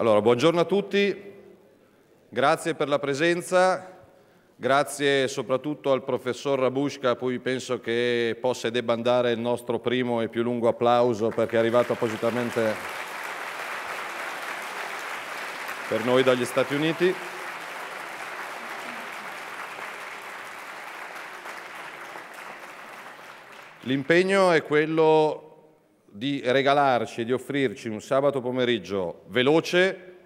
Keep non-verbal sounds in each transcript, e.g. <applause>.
Allora, buongiorno a tutti, grazie per la presenza, grazie soprattutto al professor Rabusca, a cui penso che possa e debba andare il nostro primo e più lungo applauso perché è arrivato appositamente per noi dagli Stati Uniti. L'impegno è quello di regalarci e di offrirci un sabato pomeriggio veloce,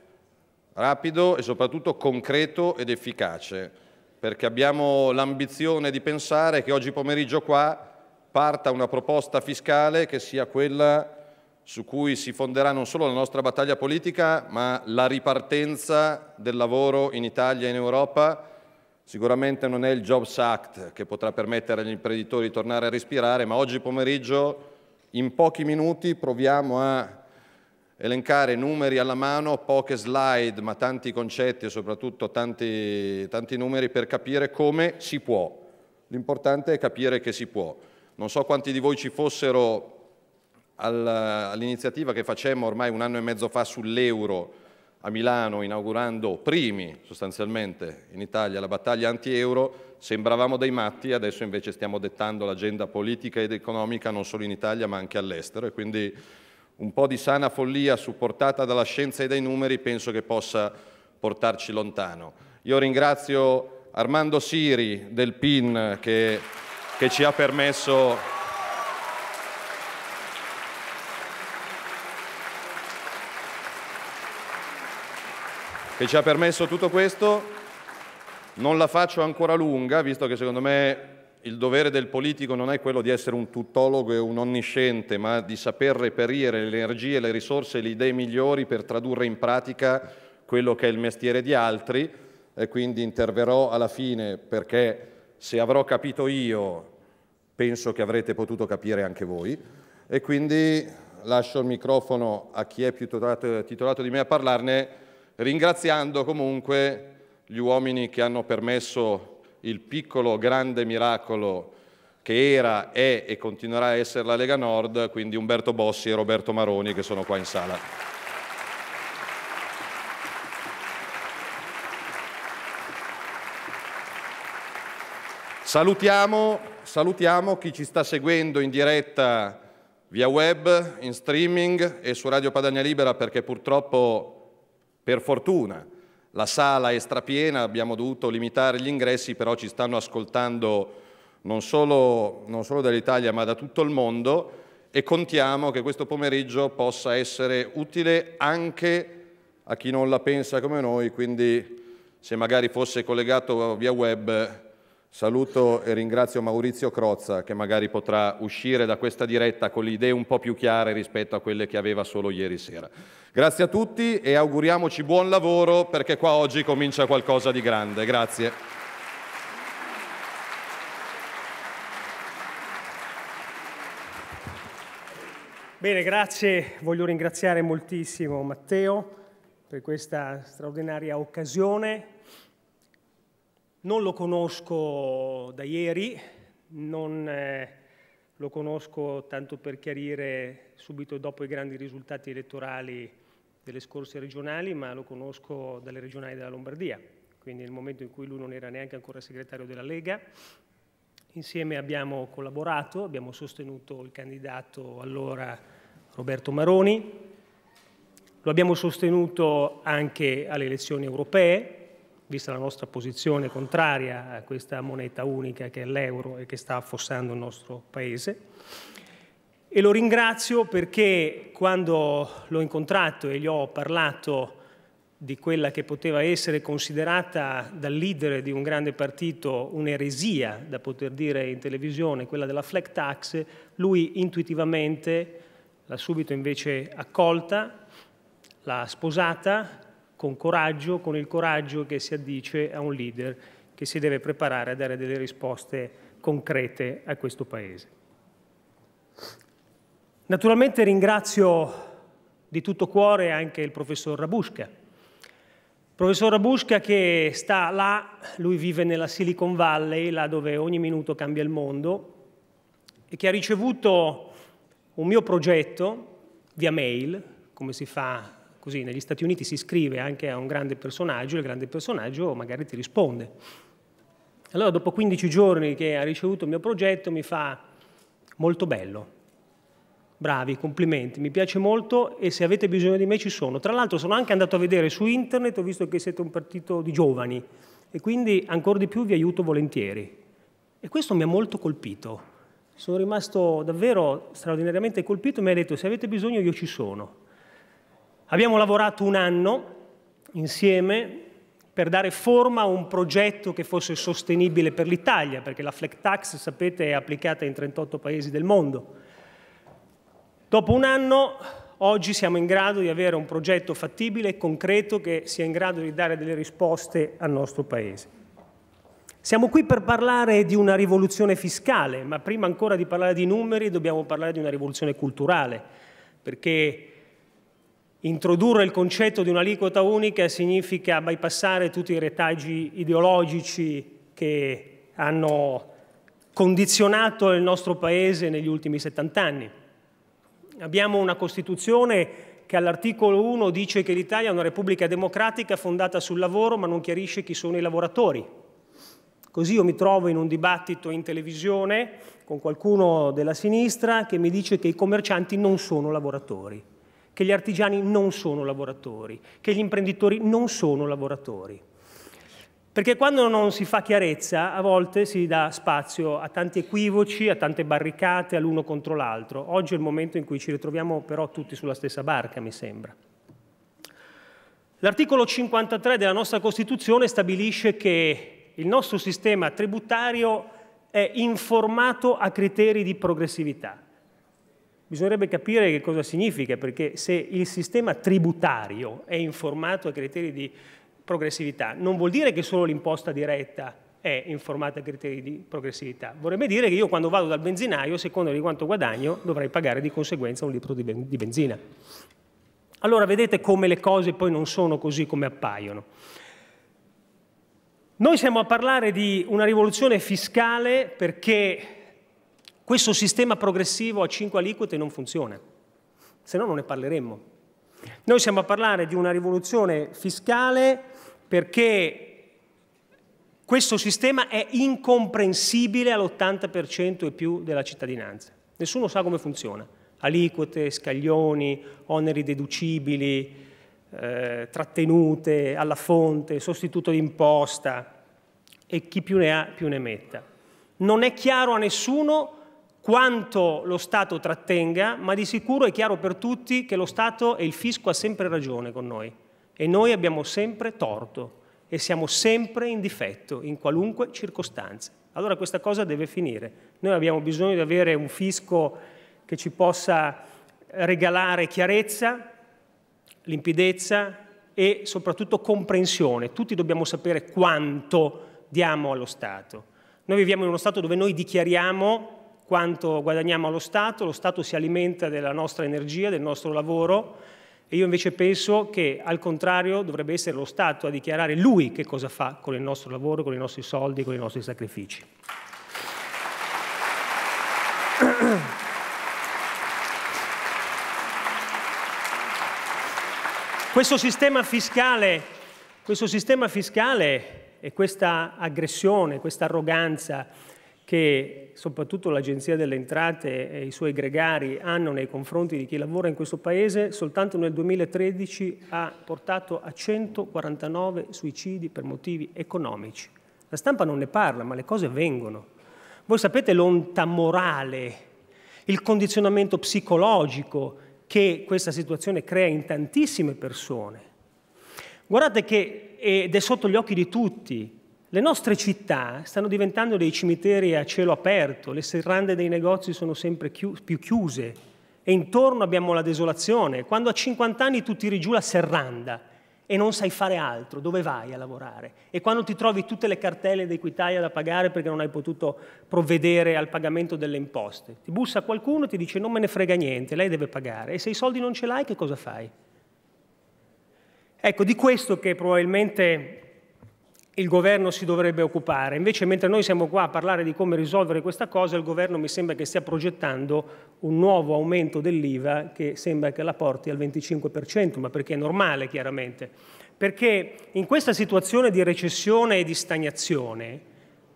rapido e soprattutto concreto ed efficace, perché abbiamo l'ambizione di pensare che oggi pomeriggio qua parta una proposta fiscale che sia quella su cui si fonderà non solo la nostra battaglia politica, ma la ripartenza del lavoro in Italia e in Europa. Sicuramente non è il Jobs Act che potrà permettere agli imprenditori di tornare a respirare, ma oggi pomeriggio in pochi minuti proviamo a elencare numeri alla mano, poche slide, ma tanti concetti e soprattutto tanti, tanti numeri per capire come si può. L'importante è capire che si può. Non so quanti di voi ci fossero all'iniziativa che facemmo ormai un anno e mezzo fa sull'euro a Milano, inaugurando primi sostanzialmente in Italia la battaglia anti-euro, Sembravamo dei matti, adesso invece stiamo dettando l'agenda politica ed economica non solo in Italia ma anche all'estero e quindi un po' di sana follia supportata dalla scienza e dai numeri penso che possa portarci lontano. Io ringrazio Armando Siri del PIN che, che ci ha permesso che ci ha permesso tutto questo non la faccio ancora lunga, visto che secondo me il dovere del politico non è quello di essere un tuttologo e un onnisciente, ma di saper reperire le energie, le risorse e le idee migliori per tradurre in pratica quello che è il mestiere di altri e quindi interverrò alla fine perché se avrò capito io penso che avrete potuto capire anche voi e quindi lascio il microfono a chi è più titolato, titolato di me a parlarne ringraziando comunque gli uomini che hanno permesso il piccolo grande miracolo che era, è e continuerà a essere la Lega Nord, quindi Umberto Bossi e Roberto Maroni che sono qua in sala. Salutiamo, salutiamo chi ci sta seguendo in diretta via web, in streaming e su Radio Padania Libera perché purtroppo, per fortuna, la sala è strapiena, abbiamo dovuto limitare gli ingressi, però ci stanno ascoltando non solo, non solo dall'Italia ma da tutto il mondo e contiamo che questo pomeriggio possa essere utile anche a chi non la pensa come noi, quindi se magari fosse collegato via web Saluto e ringrazio Maurizio Crozza che magari potrà uscire da questa diretta con le idee un po' più chiare rispetto a quelle che aveva solo ieri sera. Grazie a tutti e auguriamoci buon lavoro perché qua oggi comincia qualcosa di grande. Grazie. Bene, grazie. Voglio ringraziare moltissimo Matteo per questa straordinaria occasione non lo conosco da ieri, non eh, lo conosco tanto per chiarire subito dopo i grandi risultati elettorali delle scorse regionali, ma lo conosco dalle regionali della Lombardia, quindi nel momento in cui lui non era neanche ancora segretario della Lega. Insieme abbiamo collaborato, abbiamo sostenuto il candidato allora Roberto Maroni, lo abbiamo sostenuto anche alle elezioni europee, vista la nostra posizione contraria a questa moneta unica che è l'euro e che sta affossando il nostro Paese. E lo ringrazio perché quando l'ho incontrato e gli ho parlato di quella che poteva essere considerata dal leader di un grande partito un'eresia, da poter dire in televisione, quella della flag tax, lui intuitivamente l'ha subito invece accolta, l'ha sposata con coraggio, con il coraggio che si addice a un leader che si deve preparare a dare delle risposte concrete a questo Paese. Naturalmente ringrazio di tutto cuore anche il professor Rabusca. professor Rabusca che sta là, lui vive nella Silicon Valley, là dove ogni minuto cambia il mondo, e che ha ricevuto un mio progetto via mail, come si fa così negli Stati Uniti si scrive anche a un grande personaggio il grande personaggio magari ti risponde. Allora dopo 15 giorni che ha ricevuto il mio progetto mi fa molto bello, bravi, complimenti, mi piace molto e se avete bisogno di me ci sono. Tra l'altro sono anche andato a vedere su internet, ho visto che siete un partito di giovani e quindi ancora di più vi aiuto volentieri. E questo mi ha molto colpito, sono rimasto davvero straordinariamente colpito e mi ha detto se avete bisogno io ci sono. Abbiamo lavorato un anno insieme per dare forma a un progetto che fosse sostenibile per l'Italia, perché la Flect tax, sapete, è applicata in 38 paesi del mondo. Dopo un anno, oggi siamo in grado di avere un progetto fattibile e concreto che sia in grado di dare delle risposte al nostro Paese. Siamo qui per parlare di una rivoluzione fiscale, ma prima ancora di parlare di numeri dobbiamo parlare di una rivoluzione culturale, perché Introdurre il concetto di un'aliquota unica significa bypassare tutti i retaggi ideologici che hanno condizionato il nostro Paese negli ultimi 70 anni. Abbiamo una Costituzione che all'articolo 1 dice che l'Italia è una repubblica democratica fondata sul lavoro ma non chiarisce chi sono i lavoratori. Così io mi trovo in un dibattito in televisione con qualcuno della sinistra che mi dice che i commercianti non sono lavoratori che gli artigiani non sono lavoratori, che gli imprenditori non sono lavoratori. Perché quando non si fa chiarezza, a volte si dà spazio a tanti equivoci, a tante barricate, all'uno contro l'altro. Oggi è il momento in cui ci ritroviamo però tutti sulla stessa barca, mi sembra. L'articolo 53 della nostra Costituzione stabilisce che il nostro sistema tributario è informato a criteri di progressività. Bisognerebbe capire che cosa significa, perché se il sistema tributario è informato a criteri di progressività, non vuol dire che solo l'imposta diretta è informata a criteri di progressività. Vorrebbe dire che io quando vado dal benzinaio, secondo di quanto guadagno, dovrei pagare di conseguenza un litro di benzina. Allora vedete come le cose poi non sono così come appaiono. Noi siamo a parlare di una rivoluzione fiscale perché questo sistema progressivo a 5 aliquote non funziona, se no non ne parleremmo. Noi siamo a parlare di una rivoluzione fiscale perché questo sistema è incomprensibile all'80% e più della cittadinanza. Nessuno sa come funziona. Aliquote, scaglioni, oneri deducibili, eh, trattenute alla fonte, sostituto d'imposta e chi più ne ha più ne metta. Non è chiaro a nessuno quanto lo Stato trattenga, ma di sicuro è chiaro per tutti che lo Stato e il fisco ha sempre ragione con noi e noi abbiamo sempre torto e siamo sempre in difetto in qualunque circostanza. Allora questa cosa deve finire. Noi abbiamo bisogno di avere un fisco che ci possa regalare chiarezza, limpidezza e soprattutto comprensione. Tutti dobbiamo sapere quanto diamo allo Stato. Noi viviamo in uno Stato dove noi dichiariamo quanto guadagniamo allo Stato, lo Stato si alimenta della nostra energia, del nostro lavoro e io invece penso che al contrario dovrebbe essere lo Stato a dichiarare lui che cosa fa con il nostro lavoro, con i nostri soldi, con i nostri sacrifici. Questo sistema fiscale, questo sistema fiscale e questa aggressione, questa arroganza, che soprattutto l'Agenzia delle Entrate e i suoi gregari hanno nei confronti di chi lavora in questo Paese, soltanto nel 2013 ha portato a 149 suicidi per motivi economici. La stampa non ne parla, ma le cose vengono. Voi sapete l'onta morale, il condizionamento psicologico che questa situazione crea in tantissime persone. Guardate che, ed è sotto gli occhi di tutti, le nostre città stanno diventando dei cimiteri a cielo aperto, le serrande dei negozi sono sempre più chiuse e intorno abbiamo la desolazione. Quando a 50 anni tu tiri giù la serranda e non sai fare altro, dove vai a lavorare? E quando ti trovi tutte le cartelle dei quitaia da pagare perché non hai potuto provvedere al pagamento delle imposte, ti bussa qualcuno e ti dice non me ne frega niente, lei deve pagare e se i soldi non ce l'hai che cosa fai? Ecco, di questo che probabilmente il governo si dovrebbe occupare. Invece, mentre noi siamo qua a parlare di come risolvere questa cosa, il governo mi sembra che stia progettando un nuovo aumento dell'IVA che sembra che la porti al 25%, ma perché è normale chiaramente. Perché in questa situazione di recessione e di stagnazione,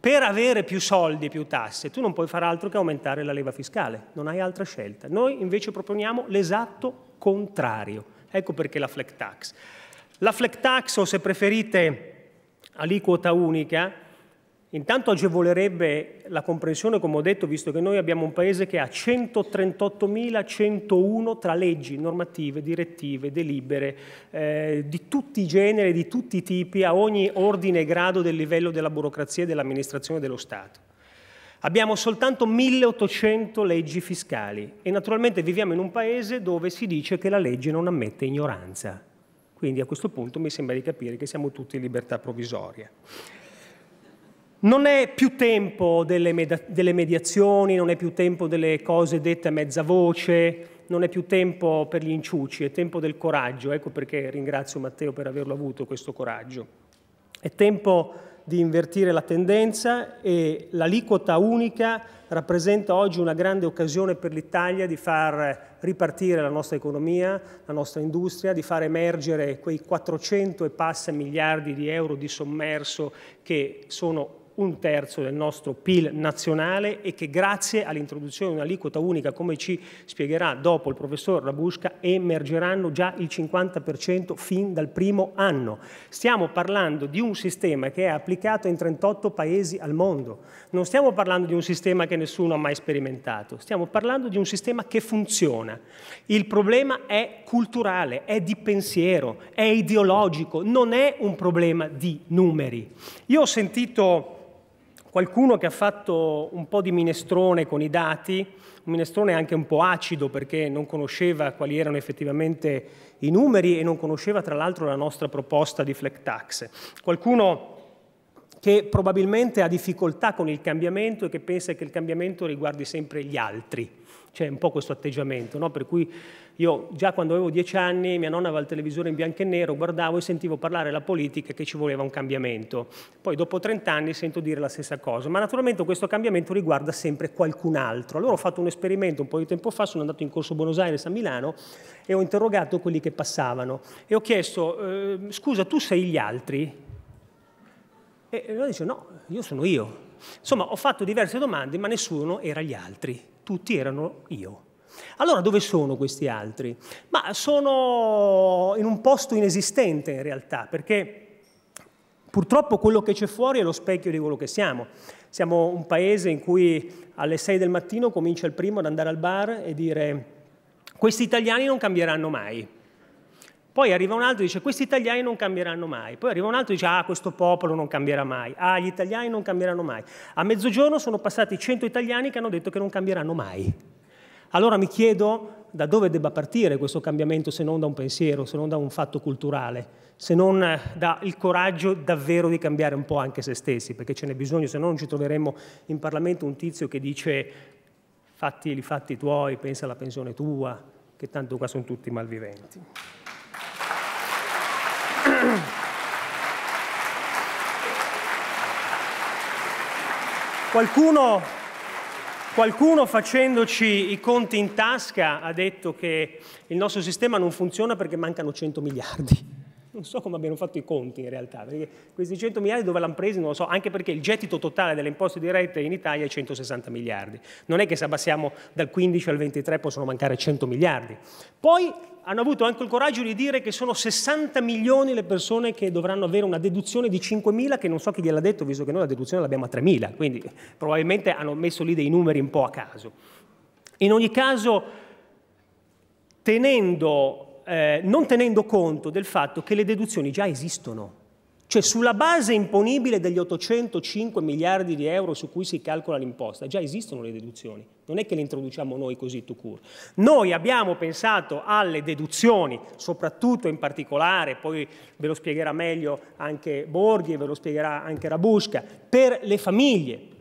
per avere più soldi e più tasse, tu non puoi fare altro che aumentare la leva fiscale, non hai altra scelta. Noi invece proponiamo l'esatto contrario. Ecco perché la flat tax. La flat tax, o se preferite aliquota unica, intanto agevolerebbe la comprensione, come ho detto, visto che noi abbiamo un Paese che ha 138.101 tra leggi, normative, direttive, delibere, eh, di tutti i generi, di tutti i tipi, a ogni ordine e grado del livello della burocrazia e dell'amministrazione dello Stato. Abbiamo soltanto 1800 leggi fiscali e naturalmente viviamo in un paese dove si dice che la legge non ammette ignoranza. Quindi a questo punto mi sembra di capire che siamo tutti in libertà provvisoria. Non è più tempo delle, delle, mediazioni, non è più tempo delle cose dette a mezza voce, non è più tempo per gli inciuci, è tempo del coraggio. Ecco perché ringrazio Matteo per averlo avuto questo coraggio. È tempo di invertire la tendenza e l'aliquota unica rappresenta oggi una grande occasione per l'Italia di far ripartire la nostra economia, la nostra industria, di far emergere quei 400 e passa miliardi di euro di sommerso che sono un terzo del nostro PIL nazionale e che grazie all'introduzione di un'aliquota unica, come ci spiegherà dopo il professor Rabusca, emergeranno già il 50% fin dal primo anno. Stiamo parlando di un sistema che è applicato in 38 paesi al mondo. Non stiamo parlando di un sistema che nessuno ha mai sperimentato, stiamo parlando di un sistema che funziona. Il problema è culturale, è di pensiero, è ideologico, non è un problema di numeri. Io ho sentito qualcuno che ha fatto un po' di minestrone con i dati, un minestrone anche un po' acido perché non conosceva quali erano effettivamente i numeri e non conosceva tra l'altro la nostra proposta di flat tax. Qualcuno che probabilmente ha difficoltà con il cambiamento e che pensa che il cambiamento riguardi sempre gli altri. C'è un po' questo atteggiamento, no? per cui io già quando avevo dieci anni, mia nonna aveva il televisore in bianco e nero, guardavo e sentivo parlare la politica che ci voleva un cambiamento. Poi dopo 30 anni sento dire la stessa cosa, ma naturalmente questo cambiamento riguarda sempre qualcun altro. Allora ho fatto un esperimento un po' di tempo fa, sono andato in corso Buenos Aires a Milano e ho interrogato quelli che passavano e ho chiesto, eh, scusa tu sei gli altri? E lui dice no, io sono io. Insomma, ho fatto diverse domande, ma nessuno era gli altri, tutti erano io. Allora dove sono questi altri? Ma sono in un posto inesistente in realtà, perché purtroppo quello che c'è fuori è lo specchio di quello che siamo. Siamo un paese in cui alle 6 del mattino comincia il primo ad andare al bar e dire questi italiani non cambieranno mai. Poi arriva un altro e dice questi italiani non cambieranno mai. Poi arriva un altro e dice ah questo popolo non cambierà mai. Ah gli italiani non cambieranno mai. A mezzogiorno sono passati 100 italiani che hanno detto che non cambieranno mai. Allora mi chiedo da dove debba partire questo cambiamento se non da un pensiero, se non da un fatto culturale, se non eh, dal coraggio davvero di cambiare un po' anche se stessi, perché ce n'è bisogno, se no non ci troveremmo in Parlamento un tizio che dice fatti i fatti tuoi, pensa alla pensione tua, che tanto qua sono tutti malviventi. <clears throat> Qualcuno Qualcuno facendoci i conti in tasca ha detto che il nostro sistema non funziona perché mancano 100 miliardi non so come abbiano fatto i conti in realtà, perché questi 100 miliardi dove l'hanno presi non lo so, anche perché il gettito totale delle imposte dirette in Italia è 160 miliardi. Non è che se abbassiamo dal 15 al 23 possono mancare 100 miliardi. Poi hanno avuto anche il coraggio di dire che sono 60 milioni le persone che dovranno avere una deduzione di 5 mila, che non so chi gliel'ha detto, visto che noi la deduzione l'abbiamo a 3 mila, quindi probabilmente hanno messo lì dei numeri un po' a caso. In ogni caso, tenendo eh, non tenendo conto del fatto che le deduzioni già esistono. Cioè sulla base imponibile degli 805 miliardi di euro su cui si calcola l'imposta, già esistono le deduzioni, non è che le introduciamo noi così to cure. Noi abbiamo pensato alle deduzioni, soprattutto in particolare, poi ve lo spiegherà meglio anche Borghi e ve lo spiegherà anche Rabusca, per le famiglie,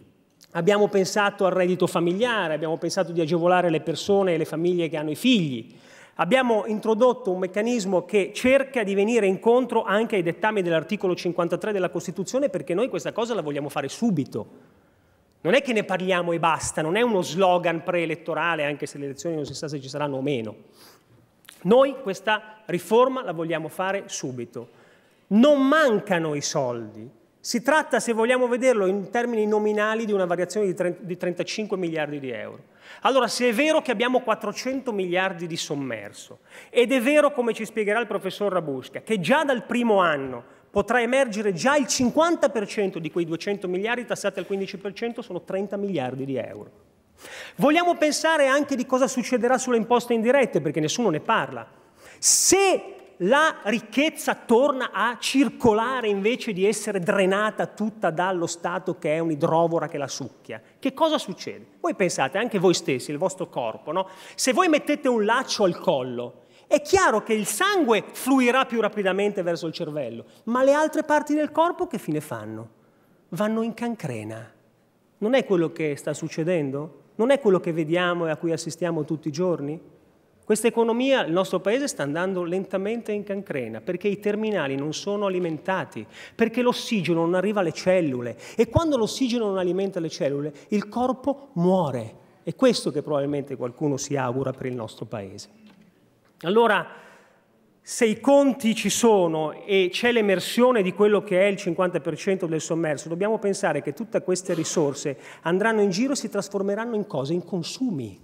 Abbiamo pensato al reddito familiare, abbiamo pensato di agevolare le persone e le famiglie che hanno i figli, Abbiamo introdotto un meccanismo che cerca di venire incontro anche ai dettami dell'articolo 53 della Costituzione perché noi questa cosa la vogliamo fare subito. Non è che ne parliamo e basta, non è uno slogan preelettorale, anche se le elezioni non si sa se ci saranno o meno. Noi questa riforma la vogliamo fare subito. Non mancano i soldi, si tratta, se vogliamo vederlo in termini nominali, di una variazione di 35 miliardi di euro. Allora, se è vero che abbiamo 400 miliardi di sommerso, ed è vero, come ci spiegherà il professor Rabusca, che già dal primo anno potrà emergere già il 50% di quei 200 miliardi tassati al 15%, sono 30 miliardi di euro. Vogliamo pensare anche di cosa succederà sulle imposte indirette, perché nessuno ne parla. Se la ricchezza torna a circolare invece di essere drenata tutta dallo Stato che è un'idrovora che la succhia. Che cosa succede? Voi pensate, anche voi stessi, il vostro corpo, no? Se voi mettete un laccio al collo, è chiaro che il sangue fluirà più rapidamente verso il cervello, ma le altre parti del corpo che fine fanno? Vanno in cancrena. Non è quello che sta succedendo? Non è quello che vediamo e a cui assistiamo tutti i giorni? Questa economia, il nostro paese sta andando lentamente in cancrena perché i terminali non sono alimentati, perché l'ossigeno non arriva alle cellule e quando l'ossigeno non alimenta le cellule il corpo muore. È questo che probabilmente qualcuno si augura per il nostro paese. Allora, se i conti ci sono e c'è l'emersione di quello che è il 50% del sommerso, dobbiamo pensare che tutte queste risorse andranno in giro e si trasformeranno in cose, in consumi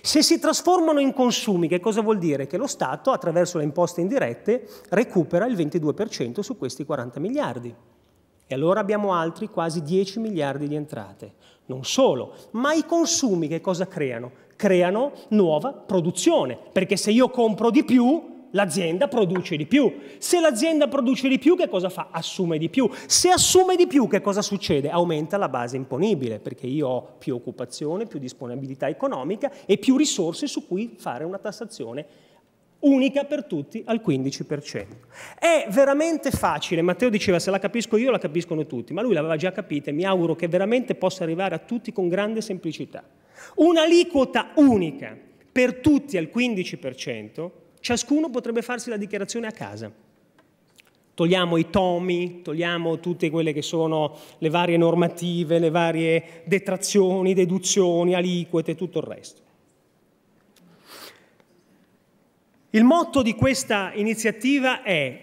se si trasformano in consumi, che cosa vuol dire? Che lo Stato, attraverso le imposte indirette, recupera il 22% su questi 40 miliardi. E allora abbiamo altri quasi 10 miliardi di entrate. Non solo, ma i consumi che cosa creano? Creano nuova produzione, perché se io compro di più l'azienda produce di più. Se l'azienda produce di più, che cosa fa? Assume di più. Se assume di più, che cosa succede? Aumenta la base imponibile, perché io ho più occupazione, più disponibilità economica e più risorse su cui fare una tassazione unica per tutti al 15%. È veramente facile, Matteo diceva se la capisco io la capiscono tutti, ma lui l'aveva già capita e mi auguro che veramente possa arrivare a tutti con grande semplicità. Un'aliquota unica per tutti al 15% Ciascuno potrebbe farsi la dichiarazione a casa. Togliamo i tomi, togliamo tutte quelle che sono le varie normative, le varie detrazioni, deduzioni, aliquote e tutto il resto. Il motto di questa iniziativa è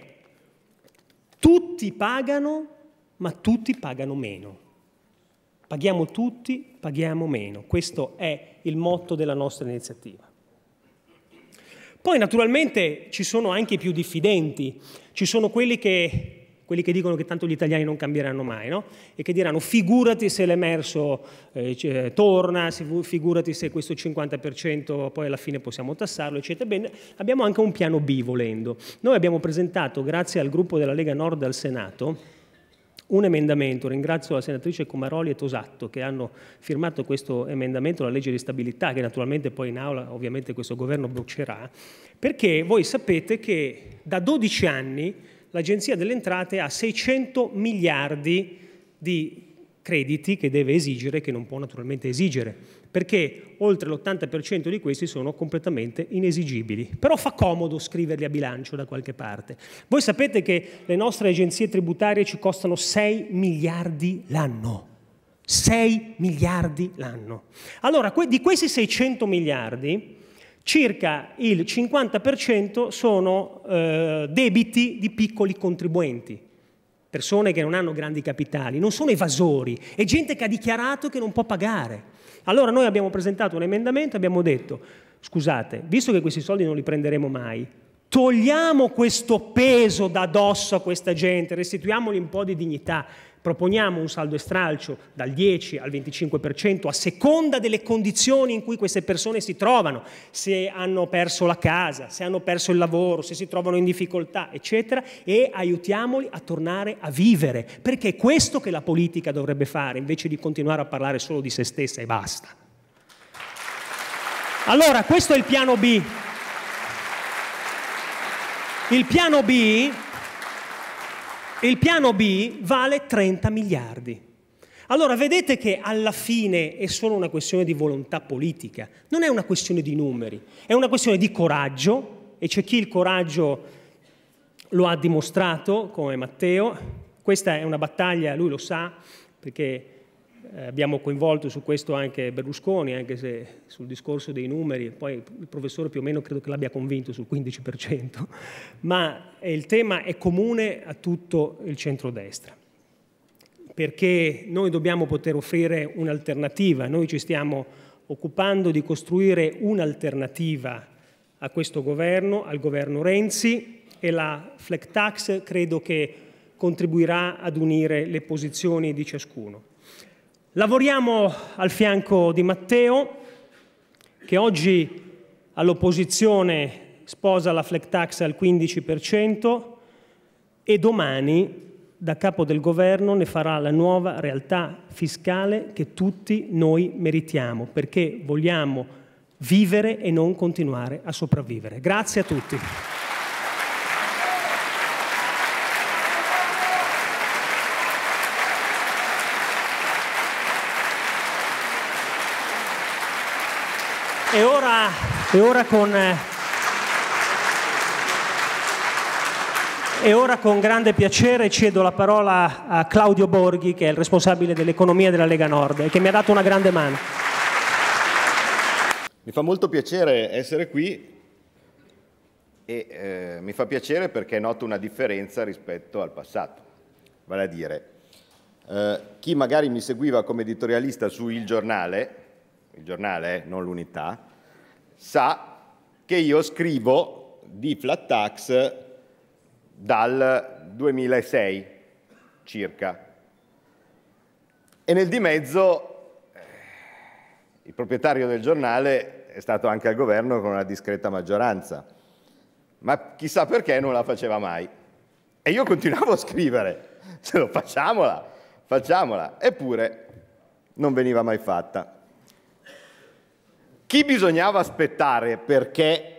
tutti pagano, ma tutti pagano meno. Paghiamo tutti, paghiamo meno. Questo è il motto della nostra iniziativa. Poi naturalmente ci sono anche i più diffidenti, ci sono quelli che quelli che dicono che tanto gli italiani non cambieranno mai, no? e che diranno figurati se l'emerso eh, eh torna, figurati se questo 50% poi alla fine possiamo tassarlo, eccetera. Bene, abbiamo anche un piano B volendo. Noi abbiamo presentato, grazie al gruppo della Lega Nord al Senato, un emendamento, ringrazio la senatrice Comaroli e Tosatto che hanno firmato questo emendamento alla legge di stabilità che naturalmente poi in aula ovviamente questo governo brucerà, perché voi sapete che da 12 anni l'Agenzia delle Entrate ha 600 miliardi di crediti che deve esigere e che non può naturalmente esigere, perché oltre l'80% di questi sono completamente inesigibili. Però fa comodo scriverli a bilancio da qualche parte. Voi sapete che le nostre agenzie tributarie ci costano 6 miliardi l'anno. 6 miliardi l'anno. Allora, di questi 600 miliardi, circa il 50% sono eh, debiti di piccoli contribuenti, persone che non hanno grandi capitali, non sono evasori, è gente che ha dichiarato che non può pagare. Allora noi abbiamo presentato un emendamento e abbiamo detto, scusate, visto che questi soldi non li prenderemo mai, togliamo questo peso da addosso a questa gente, restituiamoli un po' di dignità proponiamo un saldo e stralcio dal 10 al 25% a seconda delle condizioni in cui queste persone si trovano, se hanno perso la casa, se hanno perso il lavoro, se si trovano in difficoltà, eccetera, e aiutiamoli a tornare a vivere, perché è questo che la politica dovrebbe fare, invece di continuare a parlare solo di se stessa e basta. Allora, questo è il piano B. Il piano B il piano B vale 30 miliardi. Allora vedete che alla fine è solo una questione di volontà politica, non è una questione di numeri, è una questione di coraggio e c'è chi il coraggio lo ha dimostrato, come Matteo. Questa è una battaglia, lui lo sa, perché eh, abbiamo coinvolto su questo anche Berlusconi, anche se sul discorso dei numeri, poi il professore più o meno credo che l'abbia convinto sul 15%, <laughs> ma eh, il tema è comune a tutto il centrodestra, perché noi dobbiamo poter offrire un'alternativa, noi ci stiamo occupando di costruire un'alternativa a questo governo, al governo Renzi e la flag tax credo che contribuirà ad unire le posizioni di ciascuno. Lavoriamo al fianco di Matteo, che oggi all'opposizione sposa la flat tax al 15% e domani da capo del governo ne farà la nuova realtà fiscale che tutti noi meritiamo, perché vogliamo vivere e non continuare a sopravvivere. Grazie a tutti. E ora, con, eh, e ora con... grande piacere cedo la parola a Claudio Borghi, che è il responsabile dell'economia della Lega Nord e che mi ha dato una grande mano. Mi fa molto piacere essere qui e eh, mi fa piacere perché noto una differenza rispetto al passato. Vale a dire, eh, chi magari mi seguiva come editorialista su Il Giornale, il giornale, eh, non l'unità, sa che io scrivo di flat tax dal 2006 circa. E nel di mezzo eh, il proprietario del giornale è stato anche al governo con una discreta maggioranza, ma chissà perché non la faceva mai. E io continuavo a scrivere, <laughs> se lo facciamola, facciamola, eppure non veniva mai fatta. Chi bisognava aspettare perché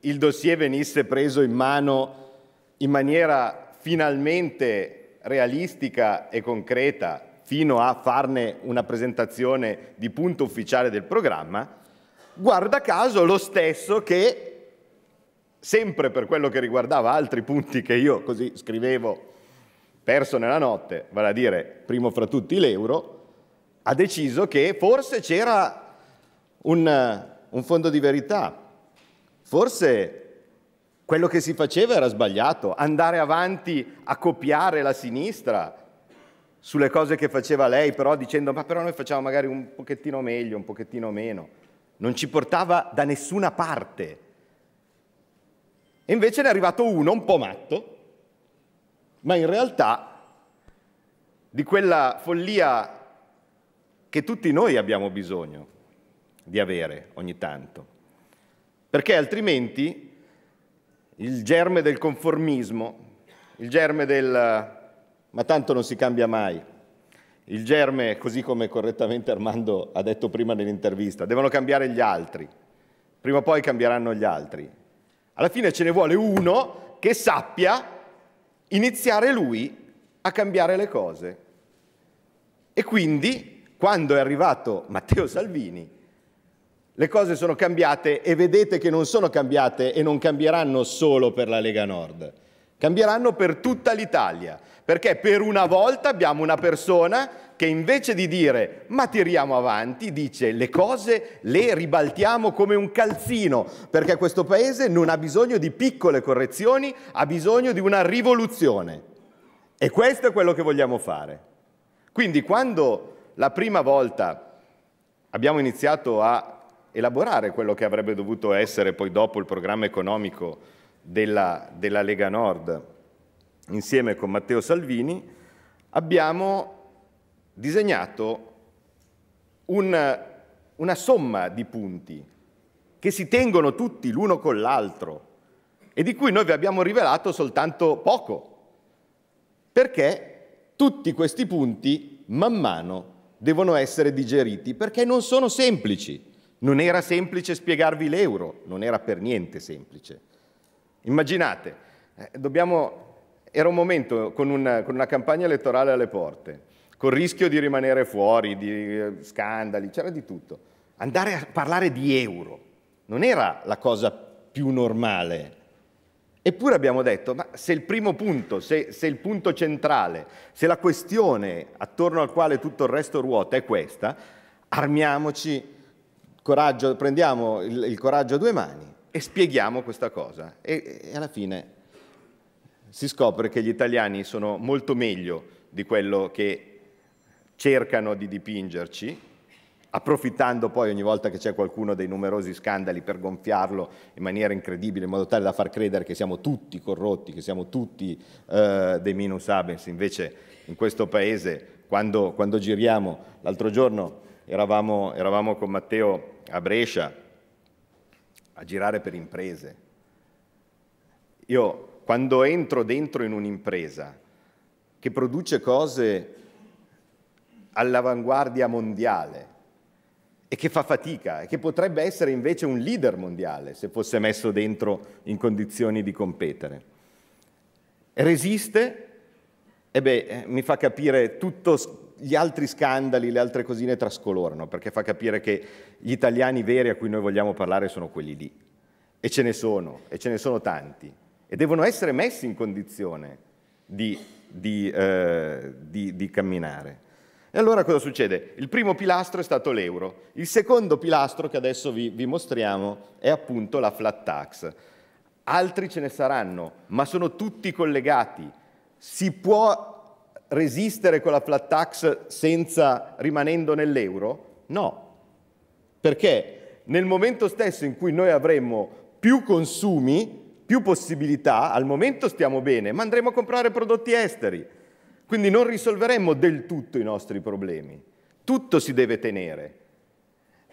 il dossier venisse preso in mano in maniera finalmente realistica e concreta fino a farne una presentazione di punto ufficiale del programma, guarda caso lo stesso che sempre per quello che riguardava altri punti che io così scrivevo perso nella notte, vale a dire primo fra tutti l'euro, ha deciso che forse c'era un, un fondo di verità. Forse quello che si faceva era sbagliato, andare avanti a copiare la sinistra sulle cose che faceva lei, però dicendo ma però noi facciamo magari un pochettino meglio, un pochettino meno. Non ci portava da nessuna parte. E invece ne è arrivato uno un po' matto, ma in realtà di quella follia che tutti noi abbiamo bisogno di avere ogni tanto, perché altrimenti il germe del conformismo, il germe del ma tanto non si cambia mai, il germe, così come correttamente Armando ha detto prima nell'intervista, devono cambiare gli altri, prima o poi cambieranno gli altri. Alla fine ce ne vuole uno che sappia iniziare lui a cambiare le cose. E quindi, quando è arrivato Matteo Salvini, le cose sono cambiate e vedete che non sono cambiate e non cambieranno solo per la Lega Nord, cambieranno per tutta l'Italia, perché per una volta abbiamo una persona che invece di dire ma tiriamo avanti, dice le cose le ribaltiamo come un calzino, perché questo Paese non ha bisogno di piccole correzioni, ha bisogno di una rivoluzione. E questo è quello che vogliamo fare. Quindi quando la prima volta abbiamo iniziato a elaborare quello che avrebbe dovuto essere poi dopo il programma economico della, della Lega Nord insieme con Matteo Salvini, abbiamo disegnato un, una somma di punti che si tengono tutti l'uno con l'altro e di cui noi vi abbiamo rivelato soltanto poco, perché tutti questi punti man mano devono essere digeriti, perché non sono semplici. Non era semplice spiegarvi l'euro, non era per niente semplice. Immaginate, eh, dobbiamo... era un momento con una, con una campagna elettorale alle porte, col rischio di rimanere fuori, di eh, scandali, c'era di tutto. Andare a parlare di euro non era la cosa più normale. Eppure abbiamo detto, ma se il primo punto, se, se il punto centrale, se la questione attorno al quale tutto il resto ruota è questa, armiamoci coraggio, prendiamo il, il, coraggio a due mani e spieghiamo questa cosa. E, e alla fine si scopre che gli italiani sono molto meglio di quello che cercano di dipingerci, approfittando poi ogni volta che c'è qualcuno dei numerosi scandali per gonfiarlo in maniera incredibile, in modo tale da far credere che siamo tutti corrotti, che siamo tutti eh, dei minus abens. Invece in questo paese, quando, quando giriamo, l'altro giorno eravamo, eravamo con Matteo a Brescia a girare per imprese. Io quando entro dentro in un'impresa che produce cose all'avanguardia mondiale e che fa fatica e che potrebbe essere invece un leader mondiale se fosse messo dentro in condizioni di competere. Resiste e eh beh, eh, mi fa capire tutto gli altri scandali, le altre cosine trascolorano, perché fa capire che gli italiani veri a cui noi vogliamo parlare sono quelli lì. E ce ne sono, e ce ne sono tanti. E devono essere messi in condizione di, di, eh, di, di camminare. E allora cosa succede? Il primo pilastro è stato l'euro, il secondo pilastro che adesso vi, vi, mostriamo è appunto la flat tax. Altri ce ne saranno, ma sono tutti collegati. Si può resistere con la flat tax senza rimanendo nell'euro? No, perché nel momento stesso in cui noi avremo più consumi, più possibilità, al momento stiamo bene, ma andremo a comprare prodotti esteri. Quindi non risolveremo del tutto i nostri problemi. Tutto si deve tenere.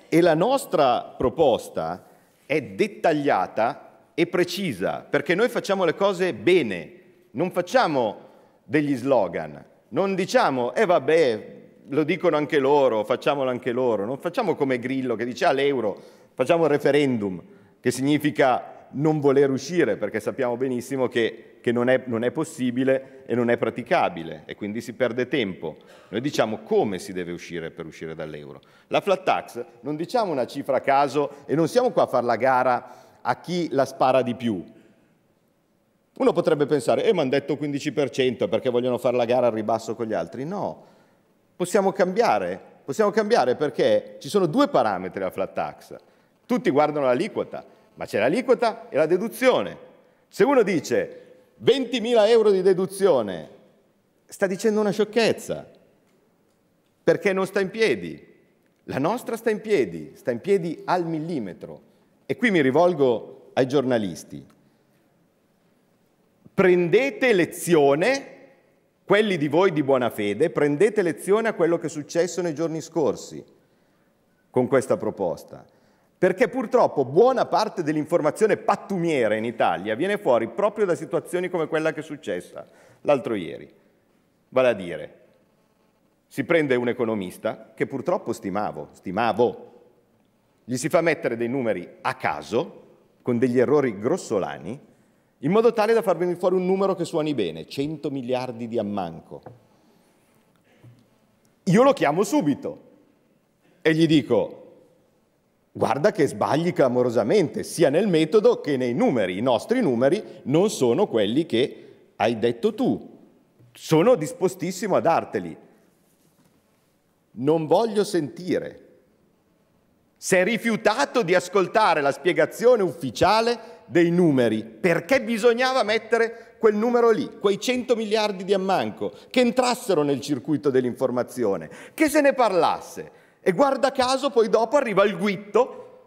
E la nostra proposta è dettagliata e precisa, perché noi facciamo le cose bene, non facciamo degli slogan, non diciamo, e eh vabbè, lo dicono anche loro, facciamolo anche loro. Non facciamo come Grillo che dice all'euro, ah, facciamo un referendum, che significa non voler uscire, perché sappiamo benissimo che, che non, è, non, è, possibile e non è praticabile e quindi si perde tempo. Noi diciamo come si deve uscire per uscire dall'euro. La flat tax non diciamo una cifra a caso e non siamo qua a fare la gara a chi la spara di più. Uno potrebbe pensare, eh, mi hanno detto 15% perché vogliono fare la gara al ribasso con gli altri. No, possiamo cambiare, possiamo cambiare perché ci sono due parametri alla flat tax. Tutti guardano l'aliquota, ma c'è l'aliquota e la deduzione. Se uno dice 20.000 euro di deduzione, sta dicendo una sciocchezza, perché non sta in piedi. La nostra sta in piedi, sta in piedi al millimetro. E qui mi rivolgo ai giornalisti prendete lezione, quelli di voi di buona fede, prendete lezione a quello che è successo nei giorni scorsi con questa proposta. Perché purtroppo buona parte dell'informazione pattumiera in Italia viene fuori proprio da situazioni come quella che è successa l'altro ieri. Vale a dire, si prende un economista che purtroppo stimavo, stimavo, gli si fa mettere dei numeri a caso, con degli errori grossolani, in modo tale da far venire fuori un numero che suoni bene, 100 miliardi di ammanco. Io lo chiamo subito e gli dico, guarda che sbagli clamorosamente, sia nel metodo che nei numeri. I nostri numeri non sono quelli che hai detto tu. Sono dispostissimo a darteli. Non voglio sentire si è rifiutato di ascoltare la spiegazione ufficiale dei numeri, perché bisognava mettere quel numero lì, quei 100 miliardi di ammanco, che entrassero nel circuito dell'informazione, che se ne parlasse. E guarda caso poi dopo arriva il guitto,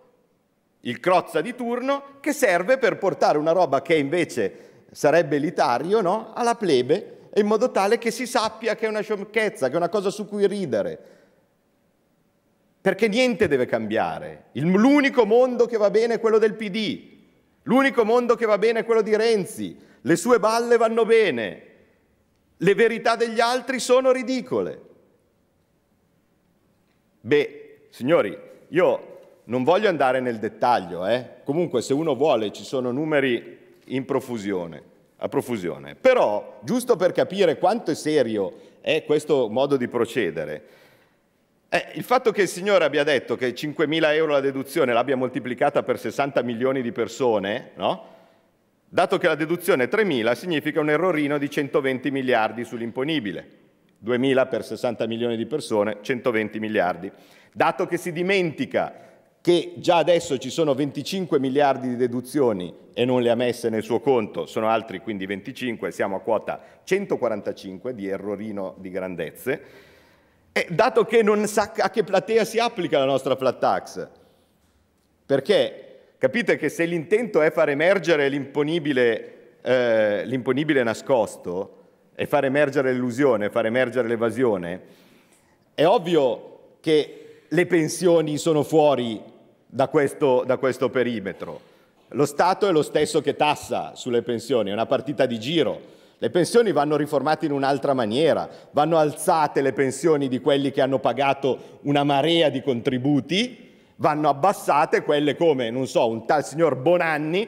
il crozza di turno, che serve per portare una roba che invece sarebbe elitario, no? alla plebe, in modo tale che si sappia che è una sciocchezza, che è una cosa su cui ridere perché niente deve cambiare. l'unico mondo che va bene è quello del PD, l'unico mondo che va bene è quello di Renzi, le sue balle vanno bene, le verità degli altri sono ridicole. Beh, signori, io non voglio andare nel dettaglio, eh? comunque se uno vuole ci sono numeri in profusione, a profusione, però giusto per capire quanto è serio è questo modo di procedere, eh, il fatto che il Signore abbia detto che 5.000 euro la deduzione l'abbia moltiplicata per 60 milioni di persone, no? dato che la deduzione è 3.000, significa un errorino di 120 miliardi sull'imponibile. 2.000 per 60 milioni di persone, 120 miliardi. Dato che si dimentica che già adesso ci sono 25 miliardi di deduzioni e non le ha messe nel suo conto, sono altri quindi 25, siamo a quota 145 di errorino di grandezze, e dato che non sa a che platea si applica la nostra flat tax. Perché capite che se l'intento è far emergere l'imponibile, eh, l'imponibile nascosto e far emergere l'illusione, far emergere l'evasione, è ovvio che le pensioni sono fuori da questo, da questo perimetro. Lo Stato è lo stesso che tassa sulle pensioni, è una partita di giro le pensioni vanno riformate in un'altra maniera, vanno alzate le pensioni di quelli che hanno pagato una marea di contributi, vanno abbassate quelle come, non so, un tal signor Bonanni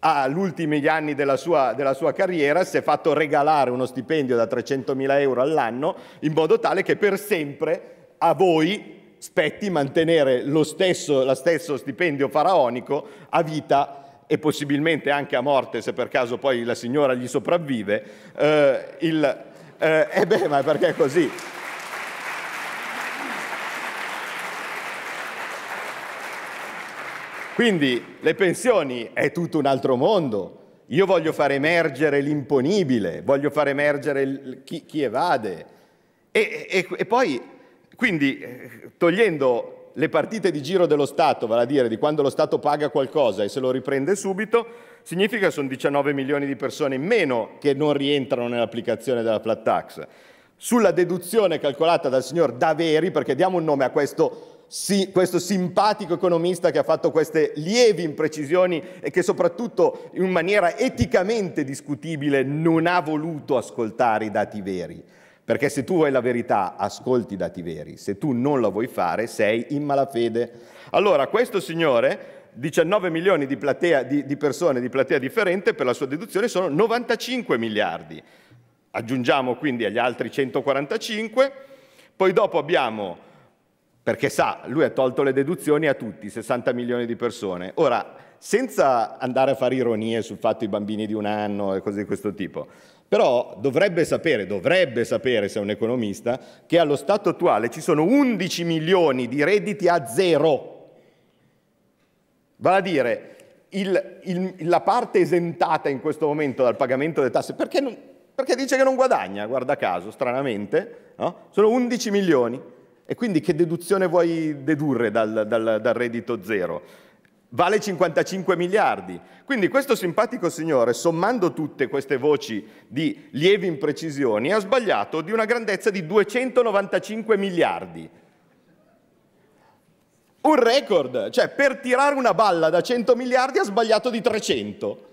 agli ultimi anni della sua, della sua, carriera si è fatto regalare uno stipendio da 300.000 euro all'anno in modo tale che per sempre a voi spetti mantenere lo stesso, lo stesso stipendio faraonico a vita e possibilmente anche a morte se per caso poi la signora gli sopravvive, eh, il, eh, eh, beh, ma perché è così? Quindi le pensioni è tutto un altro mondo. Io voglio far emergere l'imponibile, voglio far emergere il, chi, chi, evade. E, e, e poi, quindi, eh, togliendo le partite di giro dello Stato, vale a dire di quando lo Stato paga qualcosa e se lo riprende subito, significa che sono 19 milioni di persone in meno che non rientrano nell'applicazione della flat tax. Sulla deduzione calcolata dal signor Daveri, perché diamo un nome a questo sì, questo simpatico economista che ha fatto queste lievi imprecisioni e che soprattutto in maniera eticamente discutibile non ha voluto ascoltare i dati veri. Perché se tu vuoi la verità, ascolti i dati veri. Se tu non la vuoi fare, sei in malafede. Allora, questo signore 19 milioni di, platea, di, di, persone di platea differente, per la sua deduzione sono 95 miliardi. Aggiungiamo quindi agli altri 145, poi dopo abbiamo, perché sa, lui ha tolto le deduzioni a tutti, 60 milioni di persone. Ora, senza andare a fare ironie sul fatto i bambini di un anno e cose di questo tipo, però dovrebbe sapere, dovrebbe sapere se è un economista, che allo stato attuale ci sono 11 milioni di redditi a zero. Vale a dire, il, il, la parte esentata in questo momento dal pagamento delle tasse, perché, non, perché dice che non guadagna, guarda caso, stranamente, no? sono 11 milioni. E quindi che deduzione vuoi dedurre dal, dal, dal reddito zero? vale 55 miliardi. Quindi questo simpatico signore, sommando tutte queste voci di lievi imprecisioni, ha sbagliato di una grandezza di 295 miliardi. Un record, cioè per tirare una balla da 100 miliardi ha sbagliato di 300.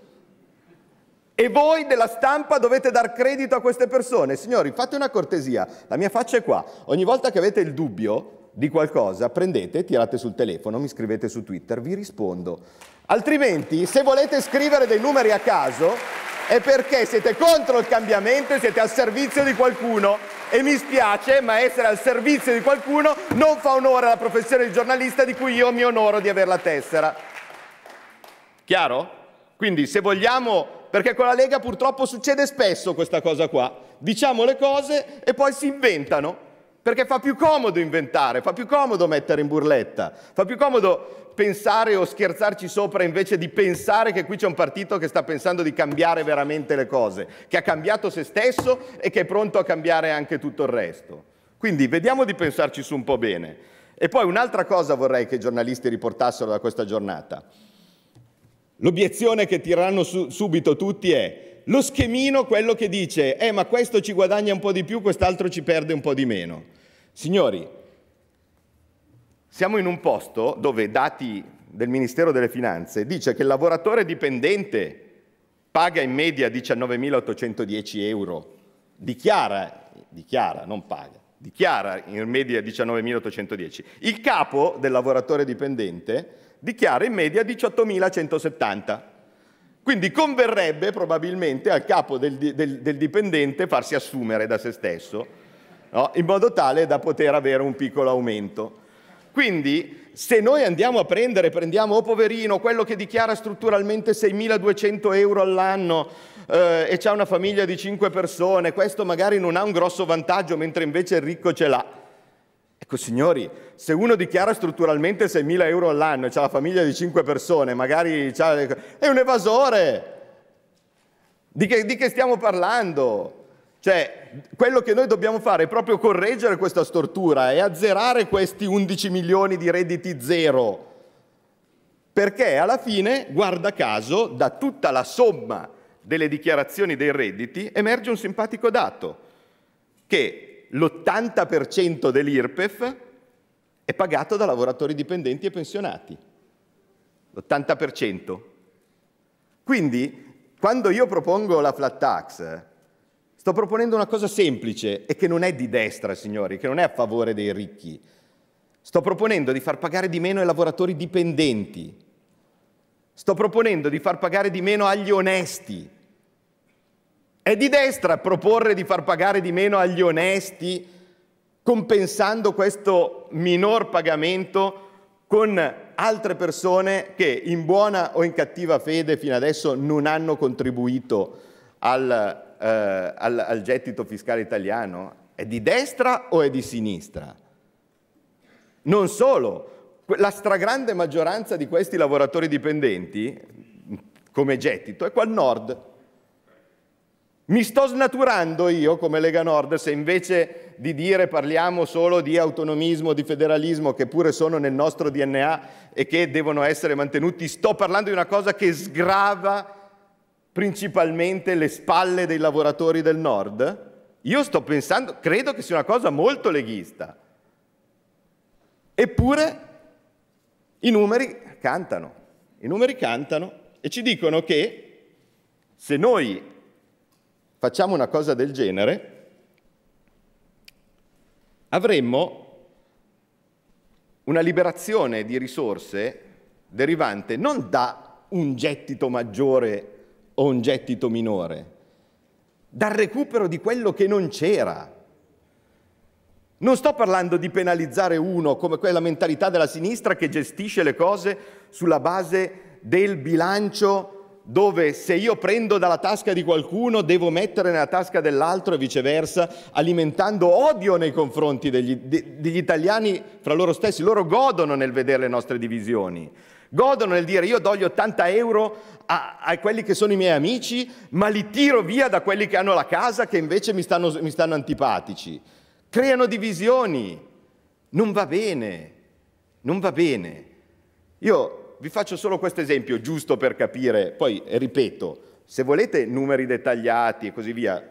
E voi della stampa dovete dar credito a queste persone. Signori, fate una cortesia, la mia faccia è qua. Ogni volta che avete il dubbio, di qualcosa, prendete, tirate sul telefono, mi scrivete su Twitter, vi rispondo. Altrimenti, se volete scrivere dei numeri a caso, è perché siete contro il cambiamento e siete al servizio di qualcuno. E mi spiace, ma essere al servizio di qualcuno non fa onore alla professione di giornalista di cui io mi onoro di avere la tessera. Chiaro? Quindi se vogliamo, perché con la Lega purtroppo succede spesso questa cosa qua, diciamo le cose e poi si inventano perché fa più comodo inventare, fa più comodo mettere in burletta, fa più comodo pensare o scherzarci sopra invece di pensare che qui c'è un partito che sta pensando di cambiare veramente le cose, che ha cambiato se stesso e che è pronto a cambiare anche tutto il resto. Quindi vediamo di pensarci su un po' bene. E poi un'altra cosa vorrei che i giornalisti riportassero da questa giornata. L'obiezione che tireranno su, subito tutti è lo schemino, quello che dice, eh ma questo ci guadagna un po' di più, quest'altro ci perde un po' di meno. Signori, siamo in un posto dove dati del Ministero delle Finanze dice che il lavoratore dipendente paga in media 19.810 euro, dichiara, dichiara, non paga, dichiara in media 19.810. Il capo del lavoratore dipendente dichiara in media 18.170. euro. Quindi converrebbe probabilmente al capo del, del, del dipendente farsi assumere da se stesso, no? in modo tale da poter avere un piccolo aumento. Quindi se noi andiamo a prendere, prendiamo, oh poverino, quello che dichiara strutturalmente 6.200 euro all'anno eh, e ha una famiglia di 5 persone, questo magari non ha un grosso vantaggio mentre invece il ricco ce l'ha. Ecco signori, se uno dichiara strutturalmente 6.000 euro all'anno e ha la famiglia di 5 persone, magari è un evasore. Di che, di che stiamo parlando? Cioè, quello che noi dobbiamo fare è proprio correggere questa stortura e azzerare questi 11 milioni di redditi zero. Perché alla fine, guarda caso, da tutta la somma delle dichiarazioni dei redditi emerge un simpatico dato, che l'80% dell'IRPEF è pagato da lavoratori dipendenti e pensionati. L'80%. Quindi, quando io propongo la flat tax, sto proponendo una cosa semplice e che non è di destra, signori, che non è a favore dei ricchi. Sto proponendo di far pagare di meno ai lavoratori dipendenti. Sto proponendo di far pagare di meno agli onesti è di destra proporre di far pagare di meno agli onesti, compensando questo minor pagamento con altre persone che in buona o in cattiva fede fino adesso non hanno contribuito al, eh, al, al gettito fiscale italiano? È di destra o è di sinistra? Non solo, la stragrande maggioranza di questi lavoratori dipendenti come gettito è qua al nord, mi sto snaturando io come Lega Nord se invece di dire parliamo solo di autonomismo, di federalismo, che pure sono nel nostro DNA e che devono essere mantenuti, sto parlando di una cosa che sgrava principalmente le spalle dei lavoratori del Nord? Io sto pensando, credo che sia una cosa molto leghista. Eppure i numeri cantano, i numeri cantano e ci dicono che se noi facciamo una cosa del genere, avremmo una liberazione di risorse derivante non da un gettito maggiore o un gettito minore, dal recupero di quello che non c'era. Non sto parlando di penalizzare uno come quella mentalità della sinistra che gestisce le cose sulla base del bilancio dove se io prendo dalla tasca di qualcuno devo mettere nella tasca dell'altro e viceversa, alimentando odio nei confronti degli, de, degli, italiani fra loro stessi. Loro godono nel vedere le nostre divisioni, godono nel dire io do gli 80 euro a, a quelli che sono i miei amici, ma li tiro via da quelli che hanno la casa che invece mi stanno, mi stanno antipatici. Creano divisioni, non va bene, non va bene. Io vi faccio solo questo esempio giusto per capire, poi eh, ripeto, se volete numeri dettagliati e così via,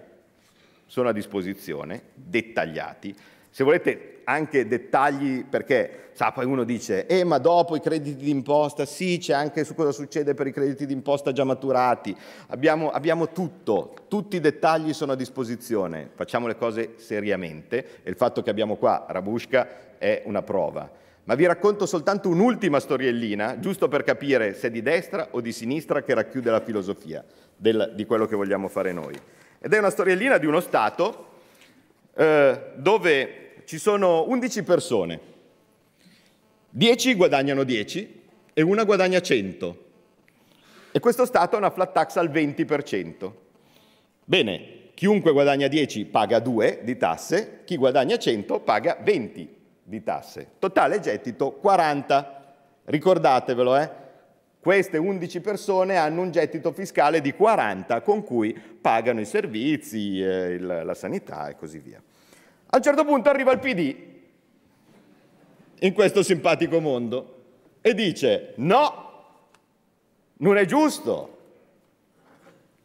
sono a disposizione, dettagliati. Se volete anche dettagli, perché sa, poi uno dice, eh ma dopo i crediti d'imposta, sì, c'è anche su cosa succede per i crediti d'imposta già maturati, abbiamo, abbiamo tutto, tutti i dettagli sono a disposizione, facciamo le cose seriamente e il fatto che abbiamo qua Rabusca è una prova. Ma vi racconto soltanto un'ultima storiellina, giusto per capire se è di destra o di sinistra, che racchiude la filosofia del, di quello che vogliamo fare noi. Ed è una storiellina di uno Stato eh, dove ci sono 11 persone, 10 guadagnano 10 e una guadagna 100. E questo Stato ha una flat tax al 20%. Bene, chiunque guadagna 10 paga 2 di tasse, chi guadagna 100 paga 20 di tasse. Totale gettito 40. Ricordatevelo, eh? Queste 11 persone hanno un gettito fiscale di 40 con cui pagano i servizi, eh, il, la sanità e così via. A un certo punto arriva il PD in questo simpatico mondo e dice no, non è giusto,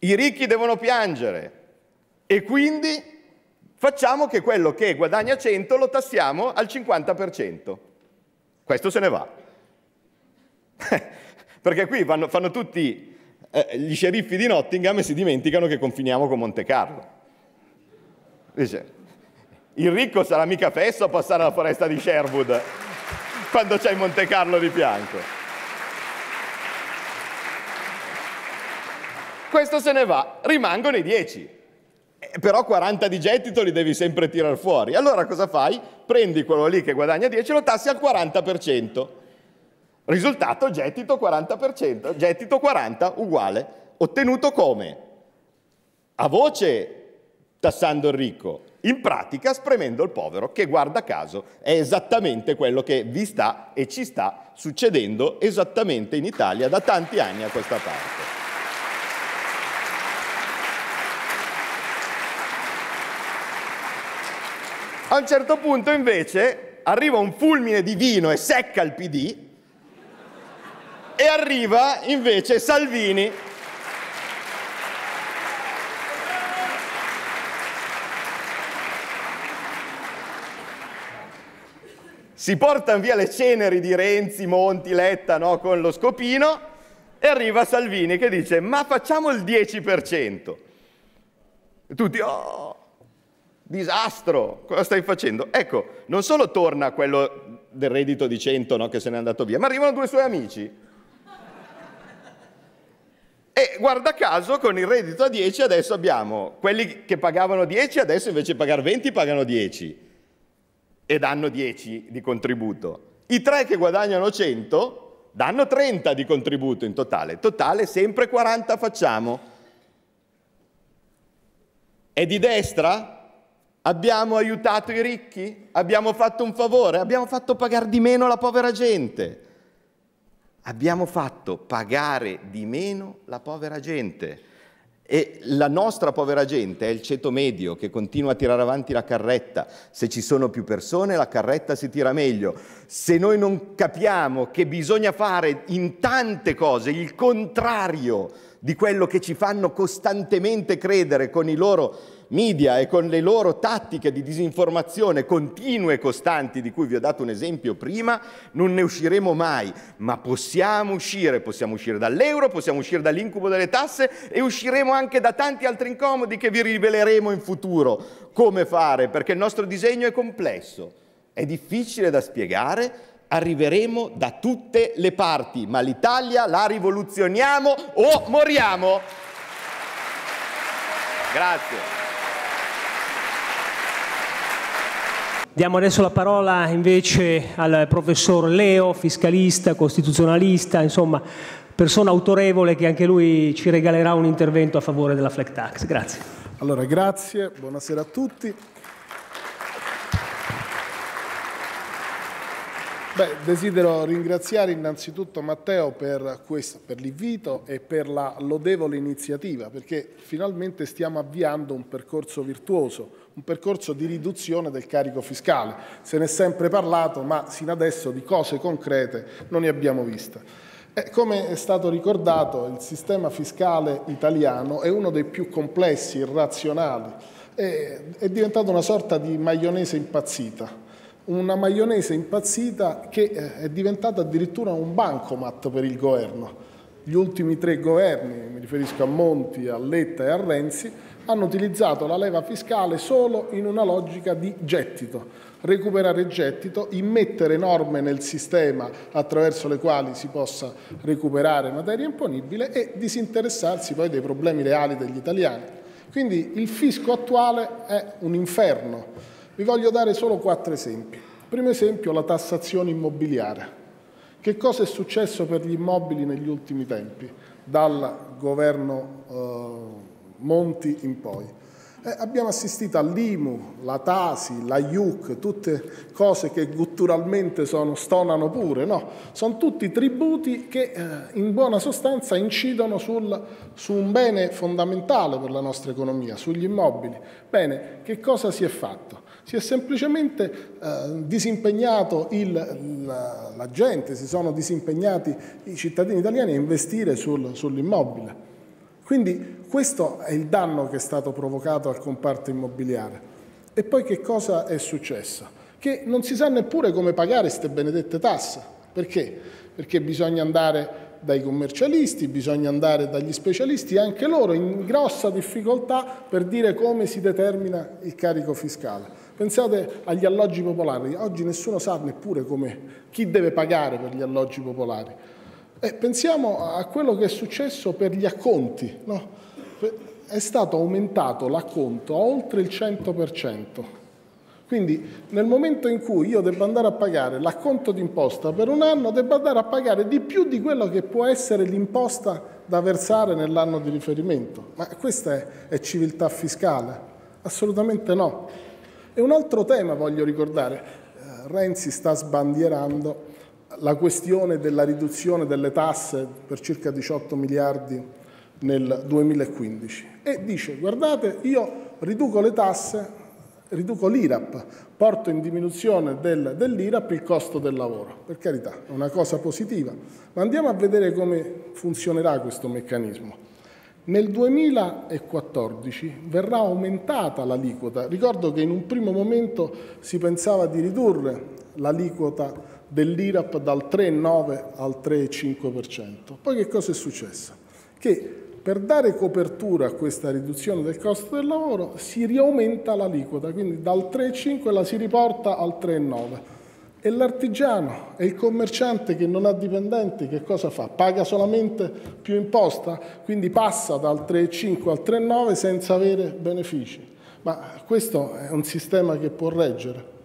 i ricchi devono piangere e quindi Facciamo che quello che guadagna 100 lo tassiamo al 50%. Questo se ne va. <laughs> Perché qui vanno, fanno tutti eh, gli sceriffi di Nottingham e si dimenticano che confiniamo con Monte Carlo. Dice, il ricco sarà mica fesso a passare alla foresta di Sherwood quando c'è Monte Carlo di fianco. Questo se ne va, rimangono i 10. Eh, però 40 di gettito li devi sempre tirare fuori. Allora cosa fai? Prendi quello lì che guadagna 10 e lo tassi al 40%. Risultato gettito 40%, gettito 40 uguale, ottenuto come? A voce tassando il ricco, in pratica spremendo il povero, che guarda caso è esattamente quello che vi sta e ci sta succedendo esattamente in Italia da tanti anni a questa parte. A un certo punto invece arriva un fulmine divino e secca il PD e arriva invece Salvini si portano via le ceneri di Renzi, Monti, Letta, no? con lo scopino, e arriva Salvini che dice, ma facciamo il 10%. E tutti, oh, disastro, cosa stai facendo? Ecco, non solo torna quello del reddito di 100 no, che se n'è andato via, ma arrivano due suoi amici. E guarda caso con il reddito a 10 adesso abbiamo quelli che pagavano 10, adesso invece di pagare 20 pagano 10 e danno 10 di contributo. I tre che guadagnano 100 danno 30 di contributo in totale, totale sempre 40 facciamo. È di destra? Abbiamo aiutato i ricchi? Abbiamo fatto un favore? Abbiamo fatto pagare di meno la povera gente? Abbiamo fatto pagare di meno la povera gente. E la nostra povera gente è il ceto medio che continua a tirare avanti la carretta. Se ci sono più persone, la carretta si tira meglio. Se noi non capiamo che bisogna fare in tante cose il contrario di quello che ci fanno costantemente credere con i loro media e con le loro tattiche di disinformazione continue e costanti, di cui vi ho dato un esempio prima, non ne usciremo mai, ma possiamo uscire, possiamo uscire dall'euro, possiamo uscire dall'incubo delle tasse e usciremo anche da tanti altri incomodi che vi riveleremo in futuro come fare, perché il nostro disegno è complesso, è difficile da spiegare arriveremo da tutte le parti, ma l'Italia la rivoluzioniamo o moriamo. Grazie. Diamo adesso la parola invece al professor Leo, fiscalista, costituzionalista, insomma persona autorevole che anche lui ci regalerà un intervento a favore della flat tax. Grazie. Allora, grazie, buonasera a tutti. Beh, desidero ringraziare innanzitutto Matteo per, per l'invito e per la lodevole iniziativa, perché finalmente stiamo avviando un percorso virtuoso, un percorso di riduzione del carico fiscale. Se ne è sempre parlato, ma sino adesso di cose concrete non ne abbiamo viste. E eh, come è stato ricordato, il sistema fiscale italiano è uno dei più complessi, irrazionali, è diventato una sorta di maionese impazzita una maionese impazzita che eh, è diventata addirittura un bancomat per il governo. Gli ultimi tre governi, mi riferisco a Monti, a Letta e a Renzi, hanno utilizzato la leva fiscale solo in una logica di gettito, recuperare gettito, immettere norme nel sistema attraverso le quali si possa recuperare materia imponibile e disinteressarsi poi dei problemi reali degli italiani. Quindi il fisco attuale è un inferno vi voglio dare solo quattro esempi. Primo esempio, la tassazione immobiliare. Che cosa è successo per gli immobili negli ultimi tempi, dal governo eh, Monti in poi? Eh, abbiamo assistito all'IMU, la TASI, la IUC, tutte cose che gutturalmente sono, stonano pure, no? Sono tutti tributi che eh, in buona sostanza incidono sul, su un bene fondamentale per la nostra economia, sugli immobili. Bene, che cosa si è fatto? si è semplicemente eh, disimpegnato il, la, la, gente, si sono disimpegnati i cittadini italiani a investire sul, sull'immobile. Quindi questo è il danno che è stato provocato al comparto immobiliare. E poi che cosa è successo? Che non si sa neppure come pagare queste benedette tasse. Perché? Perché bisogna andare dai commercialisti, bisogna andare dagli specialisti, anche loro in grossa difficoltà per dire come si determina il carico fiscale. Pensate agli alloggi popolari, oggi nessuno sa neppure come, chi deve pagare per gli alloggi popolari. E pensiamo a quello che è successo per gli acconti. No? È stato aumentato l'acconto a oltre il 100%. Quindi nel momento in cui io debba andare a pagare l'acconto d'imposta per un anno, debba andare a pagare di più di quello che può essere l'imposta da versare nell'anno di riferimento. Ma questa è, è civiltà fiscale? Assolutamente no. E un altro tema voglio ricordare, eh, Renzi sta sbandierando la questione della riduzione delle tasse per circa 18 miliardi nel 2015 e dice guardate io riduco le tasse, riduco l'IRAP, porto in diminuzione del, dell'IRAP il costo del lavoro. Per carità, è una cosa positiva, ma andiamo a vedere come funzionerà questo meccanismo. Nel 2014 verrà aumentata l'aliquota. Ricordo che in un primo momento si pensava di ridurre l'aliquota dell'IRAP dal 3,9 al 3,5%. Poi che cosa è successo? Che per dare copertura a questa riduzione del costo del lavoro si riaumenta l'aliquota, quindi dal 3,5 la si riporta al 3,9. E l'artigiano e il commerciante che non ha dipendenti che cosa fa? Paga solamente più imposta, quindi passa dal 3,5 al 3,9 senza avere benefici. Ma questo è un sistema che può reggere.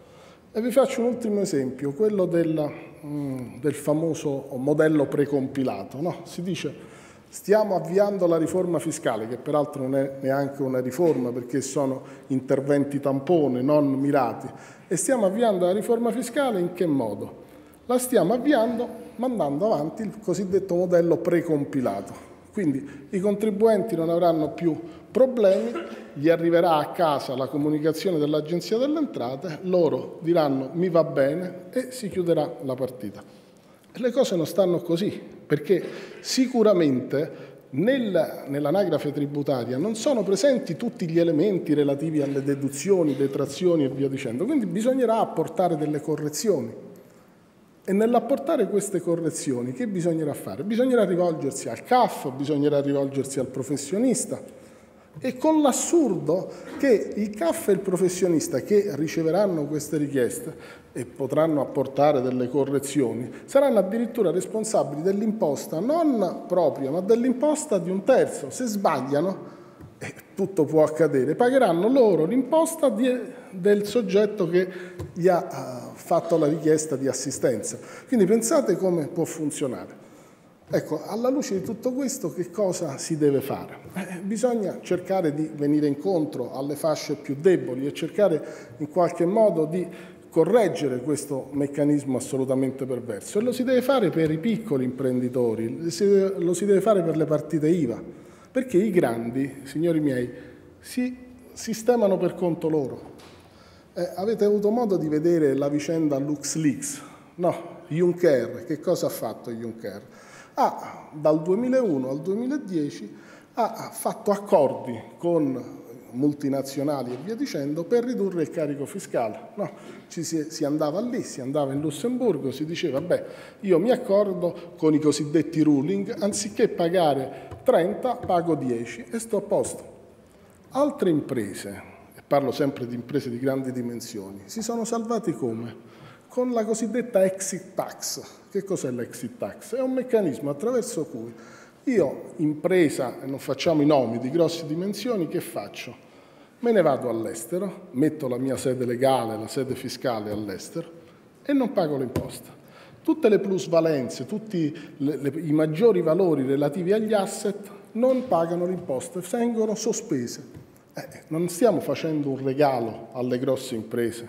E vi faccio un ultimo esempio, quello del, mm, del famoso modello precompilato. No? Si dice stiamo avviando la riforma fiscale, che peraltro non è neanche una riforma perché sono interventi tampone, non mirati e stiamo avviando la riforma fiscale in che modo? La stiamo avviando mandando avanti il cosiddetto modello precompilato. Quindi i contribuenti non avranno più problemi, gli arriverà a casa la comunicazione dell'Agenzia delle Entrate, loro diranno mi va bene e si chiuderà la partita. Le cose non stanno così, perché sicuramente nell'anagrafe tributaria non sono presenti tutti gli elementi relativi alle deduzioni, detrazioni e via dicendo, quindi bisognerà apportare delle correzioni. E nell'apportare queste correzioni che bisognerà fare? Bisognerà rivolgersi al CAF, bisognerà rivolgersi al professionista, e con l'assurdo che il CAF e il professionista che riceveranno queste richieste e potranno apportare delle correzioni, saranno addirittura responsabili dell'imposta non propria, ma dell'imposta di un terzo. Se sbagliano, e tutto può accadere, pagheranno loro l'imposta del soggetto che gli ha eh, fatto la richiesta di assistenza. Quindi pensate come può funzionare. Ecco, alla luce di tutto questo che cosa si deve fare? Eh, bisogna cercare di venire incontro alle fasce più deboli e cercare in qualche modo di correggere questo meccanismo assolutamente perverso e lo si deve fare per i piccoli imprenditori, lo si deve fare per le partite IVA, perché i grandi, signori miei, si sistemano per conto loro. Eh, avete avuto modo di vedere la vicenda LuxLeaks? No, Juncker, che cosa ha fatto Juncker? ha dal 2001 al 2010 ha fatto accordi con multinazionali e via dicendo per ridurre il carico fiscale. No, ci si, si, andava lì, si andava in Lussemburgo, si diceva beh io mi accordo con i cosiddetti ruling, anziché pagare 30 pago 10 e sto a posto. Altre imprese, e parlo sempre di imprese di grandi dimensioni, si sono salvate come? con la cosiddetta exit tax. Che cos'è l'exit tax? È un meccanismo attraverso cui io, impresa, e non facciamo i nomi di grosse dimensioni, che faccio? Me ne vado all'estero, metto la mia sede legale, la sede fiscale all'estero e non pago l'imposta tutte le plusvalenze, tutti le, le, i maggiori valori relativi agli asset non pagano l'imposta, vengono sospese. Eh, eh non stiamo facendo un regalo alle grosse imprese.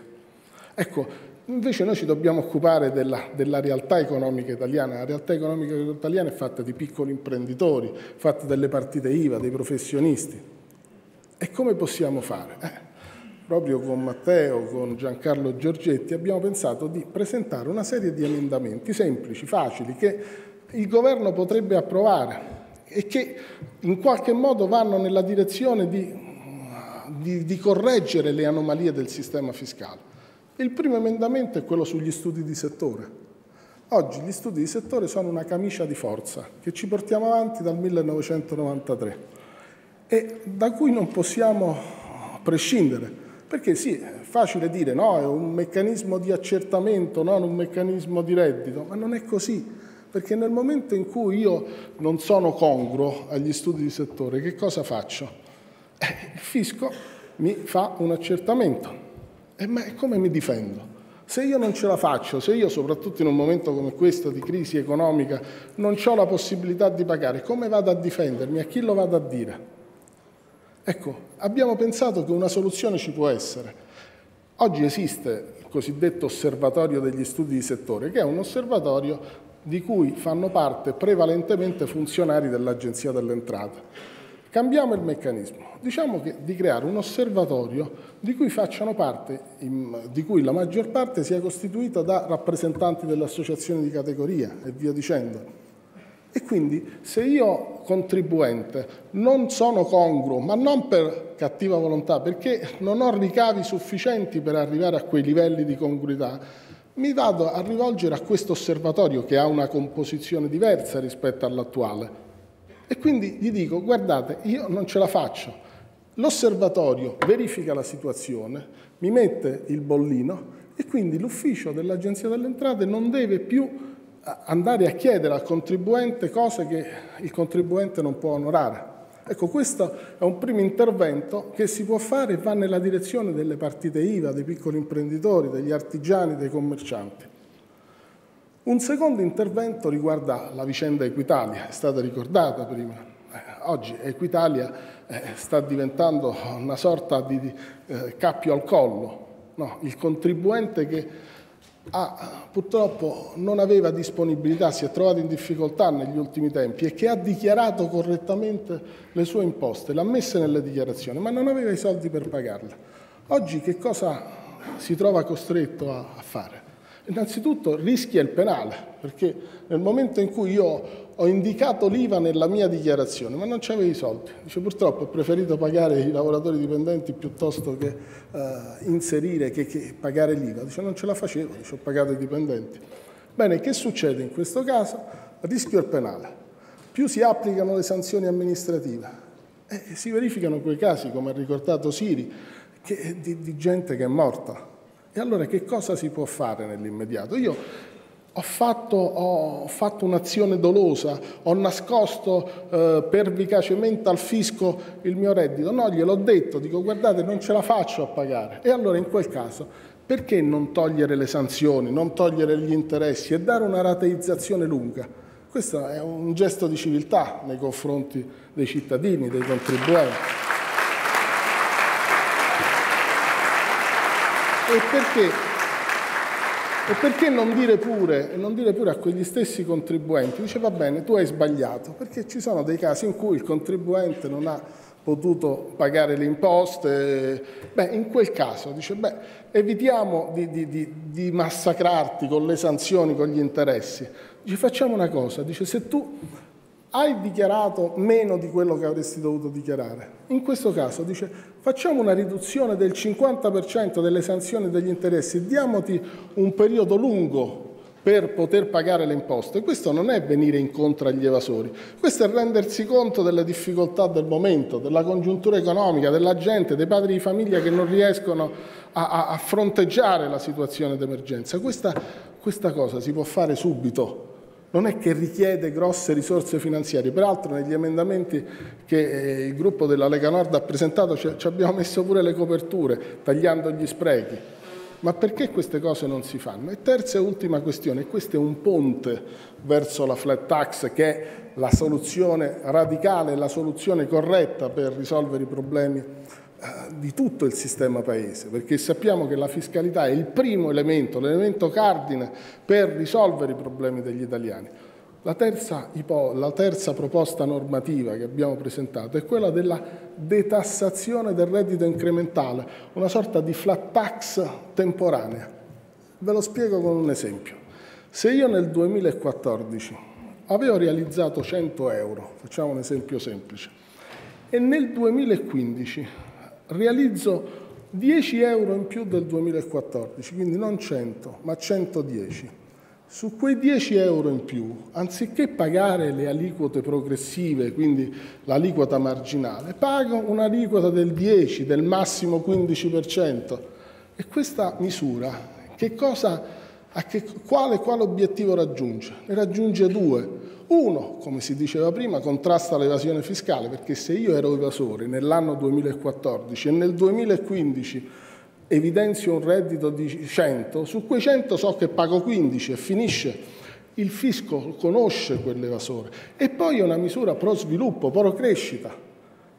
Ecco, Invece noi ci dobbiamo occupare della, della, realtà economica italiana. La realtà economica italiana è fatta di piccoli imprenditori, fatta delle partite IVA, dei professionisti. E come possiamo fare? Eh, proprio con Matteo, con Giancarlo Giorgetti abbiamo pensato di presentare una serie di emendamenti semplici, facili, che il governo potrebbe approvare e che in qualche modo vanno nella direzione di, di, di correggere le anomalie del sistema fiscale. Il primo emendamento è quello sugli studi di settore. Oggi gli studi di settore sono una camicia di forza che ci portiamo avanti dal 1993 e da cui non possiamo prescindere, perché sì, è facile dire no, è un meccanismo di accertamento, non un meccanismo di reddito, ma non è così perché nel momento in cui io non sono congruo agli studi di settore, che cosa faccio? Eh, il fisco mi fa un accertamento. E eh, ma come mi difendo? Se io non ce la faccio, se io soprattutto in un momento come questo di crisi economica non ho la possibilità di pagare, come vado a difendermi? A chi lo vado a dire? Ecco, abbiamo pensato che una soluzione ci può essere. Oggi esiste il cosiddetto osservatorio degli studi di settore, che è un osservatorio di cui fanno parte prevalentemente funzionari dell'Agenzia delle Entrate Cambiamo il meccanismo, diciamo che, di creare un osservatorio di cui, facciano parte, di cui la maggior parte sia costituita da rappresentanti delle associazioni di categoria e via dicendo. E quindi se io contribuente non sono congruo, ma non per cattiva volontà, perché non ho ricavi sufficienti per arrivare a quei livelli di congruità, mi vado a rivolgere a questo osservatorio che ha una composizione diversa rispetto all'attuale e quindi gli dico, guardate, io non ce la faccio. L'osservatorio verifica la situazione, mi mette il bollino e quindi l'ufficio dell'Agenzia delle Entrate non deve più eh, andare a chiedere al contribuente cose che il contribuente non può onorare. Ecco, questo è un primo intervento che si può fare e va nella direzione delle partite IVA, dei piccoli imprenditori, degli artigiani, dei commercianti. Un secondo intervento riguarda la vicenda Equitalia, è stata ricordata prima. Eh, oggi Equitalia eh, sta diventando una sorta di eh, cappio al collo, no, il contribuente che ha, ah, purtroppo non aveva disponibilità, si è trovato in difficoltà negli ultimi tempi e che ha dichiarato correttamente le sue imposte, le ha messe nelle dichiarazioni, ma non aveva i soldi per pagarle. Oggi che cosa si trova costretto a fare? Innanzitutto rischia il penale, perché nel momento in cui io ho indicato l'IVA nella mia dichiarazione, ma non c'avevo i soldi. Dice purtroppo ho preferito pagare i lavoratori dipendenti piuttosto che eh, inserire, che, che pagare l'IVA. Dice non ce la facevo, dice, ho pagato i dipendenti. Bene, che succede in questo caso? Rischio il penale. Più si applicano le sanzioni amministrative. E eh, si verificano quei casi, come ha ricordato Siri, che, di, di gente che è morta e allora che cosa si può fare nell'immediato? Io ho fatto, ho fatto, un'azione dolosa, ho nascosto eh, pervicacemente al fisco il mio reddito. No, gliel'ho detto, dico guardate non ce la faccio a pagare. E allora in quel caso perché non togliere le sanzioni, non togliere gli interessi e dare una rateizzazione lunga? Questo è un gesto di civiltà nei confronti dei cittadini, dei contribuenti. E perché? E perché non dire, pure, non dire pure a quegli stessi contribuenti, dice va bene, tu hai sbagliato, perché ci sono dei casi in cui il contribuente non ha potuto pagare le imposte, beh, in quel caso dice, beh, evitiamo di, di, di, di massacrarti con le sanzioni, con gli interessi, dice facciamo una cosa, dice se tu hai dichiarato meno di quello che avresti dovuto dichiarare. In questo caso dice facciamo una riduzione del 50% delle sanzioni e degli interessi, diamoti un periodo lungo per poter pagare le imposte. Questo non è venire incontro agli evasori, questo è rendersi conto delle difficoltà del momento, della congiuntura economica, della gente, dei padri di famiglia che non riescono a, a, a fronteggiare la situazione d'emergenza. Questa, questa cosa si può fare subito non è che richiede grosse risorse finanziarie, peraltro negli emendamenti che eh, il gruppo della Lega Nord ha presentato ci abbiamo messo pure le coperture, tagliando gli sprechi. Ma perché queste cose non si fanno? E terza e ultima questione, questo è un ponte verso la flat tax che è la soluzione radicale, la soluzione corretta per risolvere i problemi eh, di tutto il sistema paese, perché sappiamo che la fiscalità è il primo elemento, l'elemento cardine per risolvere i problemi degli italiani. La terza, la terza, proposta normativa che abbiamo presentato è quella della detassazione del reddito incrementale, una sorta di flat tax temporanea. Ve lo spiego con un esempio. Se io nel 2014 avevo realizzato 100 euro, facciamo un esempio semplice, e nel 2015 realizzo 10 euro in più del 2014, quindi non 100, ma 110. Su quei 10 euro in più, anziché pagare le aliquote progressive, quindi l'aliquota marginale, pago un'aliquota del 10, del massimo 15%. E questa misura che cosa che, quale, quale obiettivo raggiunge? Ne raggiunge due. Uno, come si diceva prima, contrasta l'evasione fiscale, perché se io ero evasore nell'anno 2014 e nel 2015 evidenzio un reddito di 100, su quei 100 so che pago 15 e finisce. Il fisco conosce quell'evasore. E poi è una misura pro sviluppo, pro crescita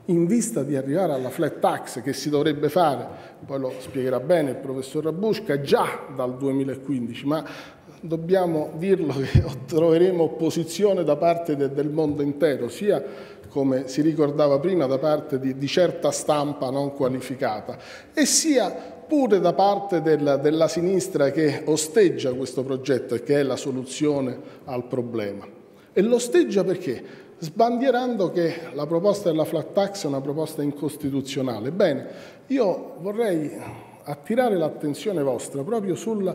in vista di arrivare alla flat tax che si dovrebbe fare, poi lo spiegherà bene il professor Rabusca, già dal 2015, ma dobbiamo dirlo che <laughs> troveremo opposizione da parte de, del mondo intero, sia come si ricordava prima da parte di, di certa stampa non qualificata, e sia pure da parte della, della, sinistra che osteggia questo progetto e che è la soluzione al problema. E lo osteggia perché? sbandierando che la proposta della flat tax è una proposta incostituzionale. Bene, io vorrei attirare l'attenzione vostra proprio sul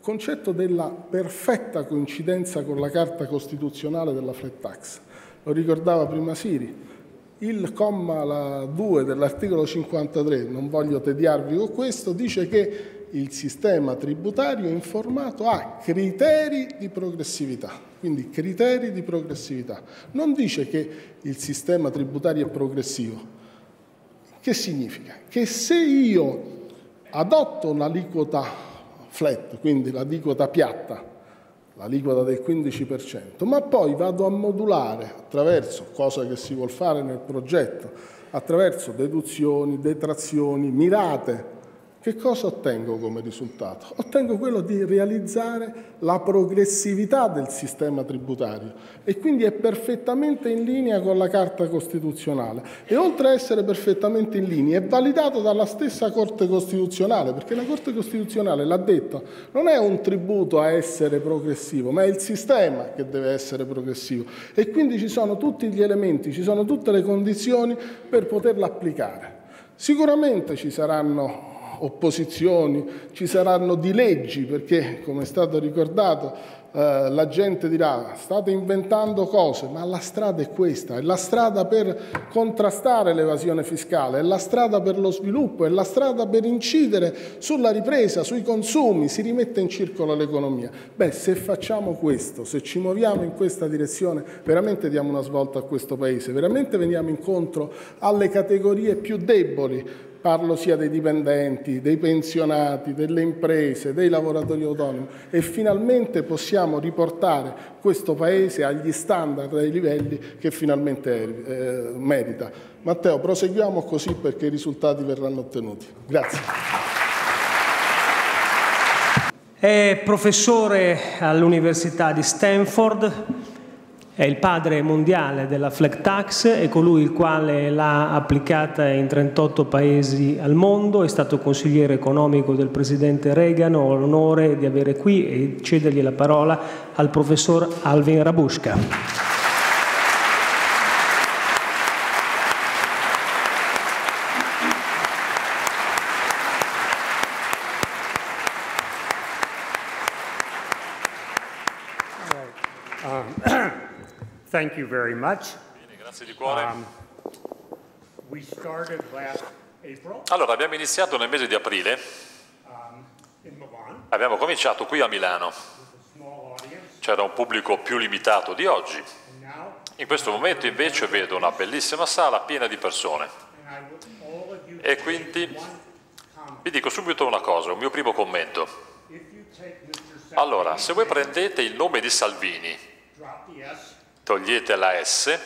concetto della perfetta coincidenza con la Carta Costituzionale della flat tax. Lo ricordava prima Siri. Il comma 2 dell'articolo 53, non voglio tediarvi con questo, dice che il sistema tributario è informato a criteri di progressività. Quindi criteri di progressività. Non dice che il sistema tributario è progressivo. Che significa? Che se io adotto un'aliquota flat, quindi l'aliquota piatta, l'aliquota del 15%, ma poi vado a modulare attraverso, cosa che si vuol fare nel progetto, attraverso deduzioni, detrazioni, mirate, che cosa ottengo come risultato? Ottengo quello di realizzare la progressività del sistema tributario e quindi è perfettamente in linea con la Carta Costituzionale e oltre a essere perfettamente in linea è validato dalla stessa Corte Costituzionale perché la Corte Costituzionale l'ha detto non è un tributo a essere progressivo ma è il sistema che deve essere progressivo e quindi ci sono tutti gli elementi, ci sono tutte le condizioni per poterla applicare. Sicuramente ci saranno opposizioni, ci saranno dileggi perché, come è stato ricordato, eh, la gente dirà state inventando cose, ma la strada è questa, è la strada per contrastare l'evasione fiscale, è la strada per lo sviluppo, è la strada per incidere sulla ripresa, sui consumi, si rimette in circolo l'economia. Beh, se facciamo questo, se ci muoviamo in questa direzione, veramente diamo una svolta a questo Paese, veramente veniamo incontro alle categorie più deboli parlo sia dei dipendenti, dei pensionati, delle imprese, dei lavoratori autonomi e finalmente possiamo riportare questo Paese agli standard, ai livelli che finalmente eh, merita. Matteo, proseguiamo così perché i risultati verranno ottenuti. Grazie. È professore all'Università di Stanford, è il padre mondiale della flag tax, è colui il quale l'ha applicata in 38 paesi al mondo, è stato consigliere economico del presidente Reagan, ho l'onore di avere qui e cedergli la parola al professor Alvin Rabusca. thank you very much. Bene, grazie di cuore. Um, we started last April. Allora, abbiamo iniziato nel mese di aprile. Um, in Abbiamo cominciato qui a Milano. C'era un pubblico più limitato di oggi. In questo momento invece vedo una bellissima sala piena di persone. E quindi vi dico subito una cosa, un mio primo commento. Allora, se voi prendete il nome di Salvini togliete la S,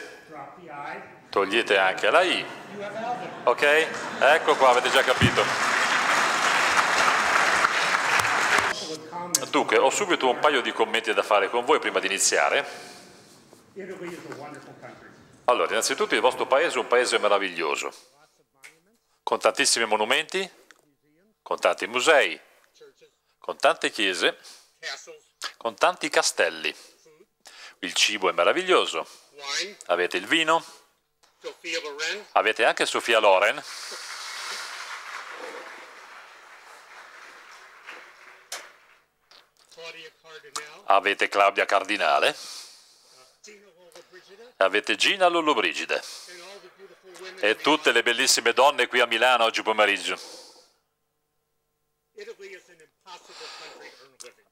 togliete anche la I, ok? Ecco qua, avete già capito. Dunque, ho subito un paio di commenti da fare con voi prima di iniziare. Allora, innanzitutto il vostro paese è un paese meraviglioso, con tantissimi monumenti, con tanti musei, con tante chiese, con tanti castelli. Il cibo è meraviglioso. Avete il vino. Avete anche Sofia Loren. Avete Claudia Cardinale. Avete Gina Lollobrigide. E tutte le bellissime donne qui a Milano oggi pomeriggio.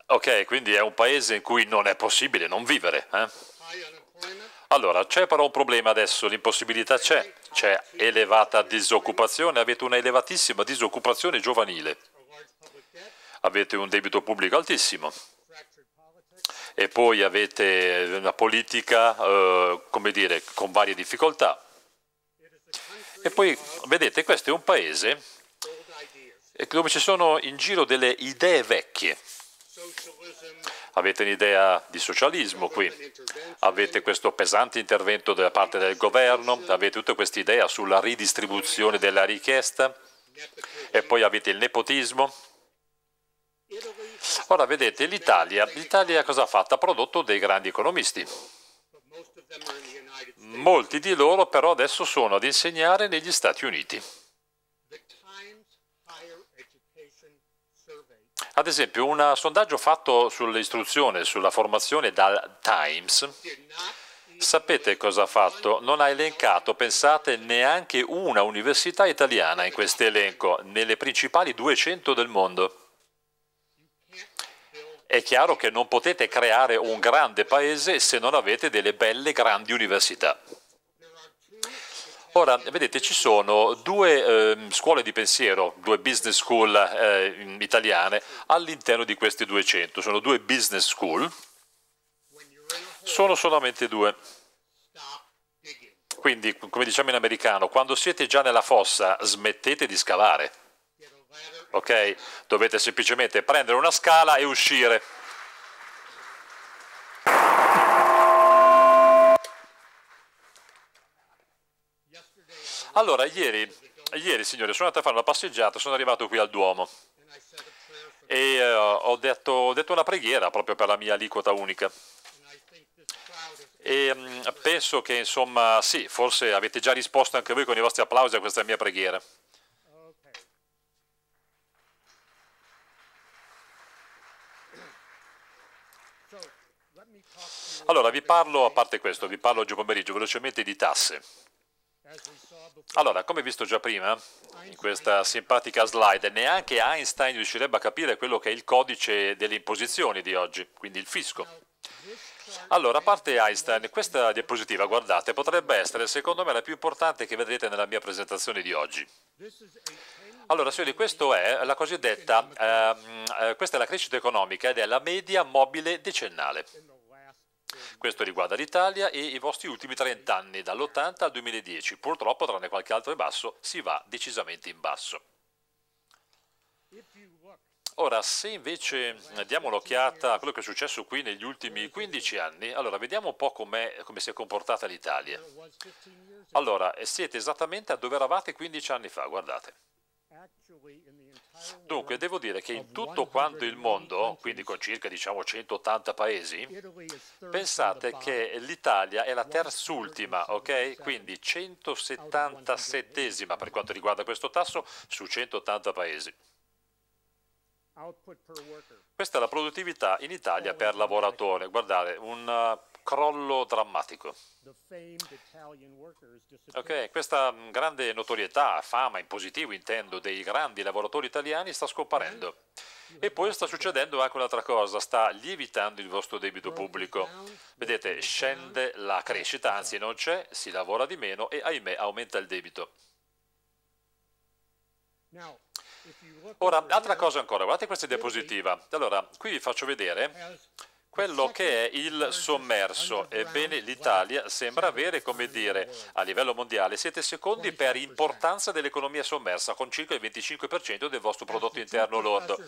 Ok, quindi è un paese in cui non è possibile non vivere. Eh? Allora, c'è però un problema adesso, l'impossibilità c'è. C'è elevata disoccupazione, avete una elevatissima disoccupazione giovanile. Avete un debito pubblico altissimo. E poi avete una politica, eh, come dire, con varie difficoltà. E poi, vedete, questo è un paese dove ci sono in giro delle idee vecchie. Avete un'idea di socialismo qui, avete questo pesante intervento da parte del governo, avete tutta questa idea sulla ridistribuzione della richiesta e poi avete il nepotismo. Ora vedete l'Italia, l'Italia cosa ha fatto? Ha prodotto dei grandi economisti. Molti di loro però adesso sono ad insegnare negli Stati Uniti. Ad esempio, un eh, sondaggio fatto sull'istruzione e sulla formazione dal Times Sapete cosa ha fatto? Non ha elencato, pensate, neanche una università italiana in questo elenco, nelle principali 200 del mondo. È chiaro che non potete creare un grande paese se non avete delle belle grandi università. Ora, vedete, ci sono due eh, scuole di pensiero, due business school eh, italiane all'interno di questi 200. Sono due business school, sono solamente due. Quindi, come diciamo in americano, quando siete già nella fossa, smettete di scavare. Ok? Dovete semplicemente prendere una scala e uscire. Allora, ieri, ieri signore, sono andato a fare una passeggiata, sono arrivato qui al Duomo e uh, ho, detto, ho detto una preghiera proprio per la mia aliquota unica. E mm, penso che, insomma, sì, forse avete già risposto anche voi con i vostri applausi a questa mia preghiera. Allora, vi parlo, a parte questo, vi parlo oggi pomeriggio velocemente di tasse. Allora, come visto già prima, in questa simpatica slide, neanche Einstein riuscirebbe a capire quello che è il codice delle imposizioni di oggi, quindi il fisco. Allora, a parte Einstein, questa diapositiva, guardate, potrebbe essere secondo me la più importante che vedrete nella mia presentazione di oggi. Allora, signori, questa è la cosiddetta, ehm, eh, questa è la crescita economica ed è la media mobile decennale. Questo riguarda l'Italia e i vostri ultimi 30 anni, dall'80 al 2010. Purtroppo, tranne qualche altro in basso, si va decisamente in basso. Ora, se invece diamo un'occhiata a quello che è successo qui negli ultimi 15 anni, allora vediamo un po' come si è comportata l'Italia. Allora, siete esattamente a dove eravate 15 anni fa, guardate. Dunque, devo dire che in tutto quanto il mondo, quindi con circa diciamo 180 paesi, pensate che l'Italia è la terz'ultima, ok? Quindi 177 per quanto riguarda questo tasso su 180 paesi. Questa è la produttività in Italia per lavoratore. Guardate, un crollo drammatico. Okay, questa mm, grande notorietà, fama in positivo intendo, dei grandi lavoratori italiani sta scomparendo. E poi sta succedendo anche un'altra cosa, sta lievitando il vostro debito pubblico. Vedete, scende la crescita, anzi non c'è, si lavora di meno e ahimè aumenta il debito. Ora, altra cosa ancora, guardate questa diapositiva. Allora, qui vi faccio vedere quello che è il sommerso. Ebbene, l'Italia sembra avere, come dire, a livello mondiale siete secondi per importanza dell'economia sommersa, con circa il 25% del vostro prodotto interno lordo.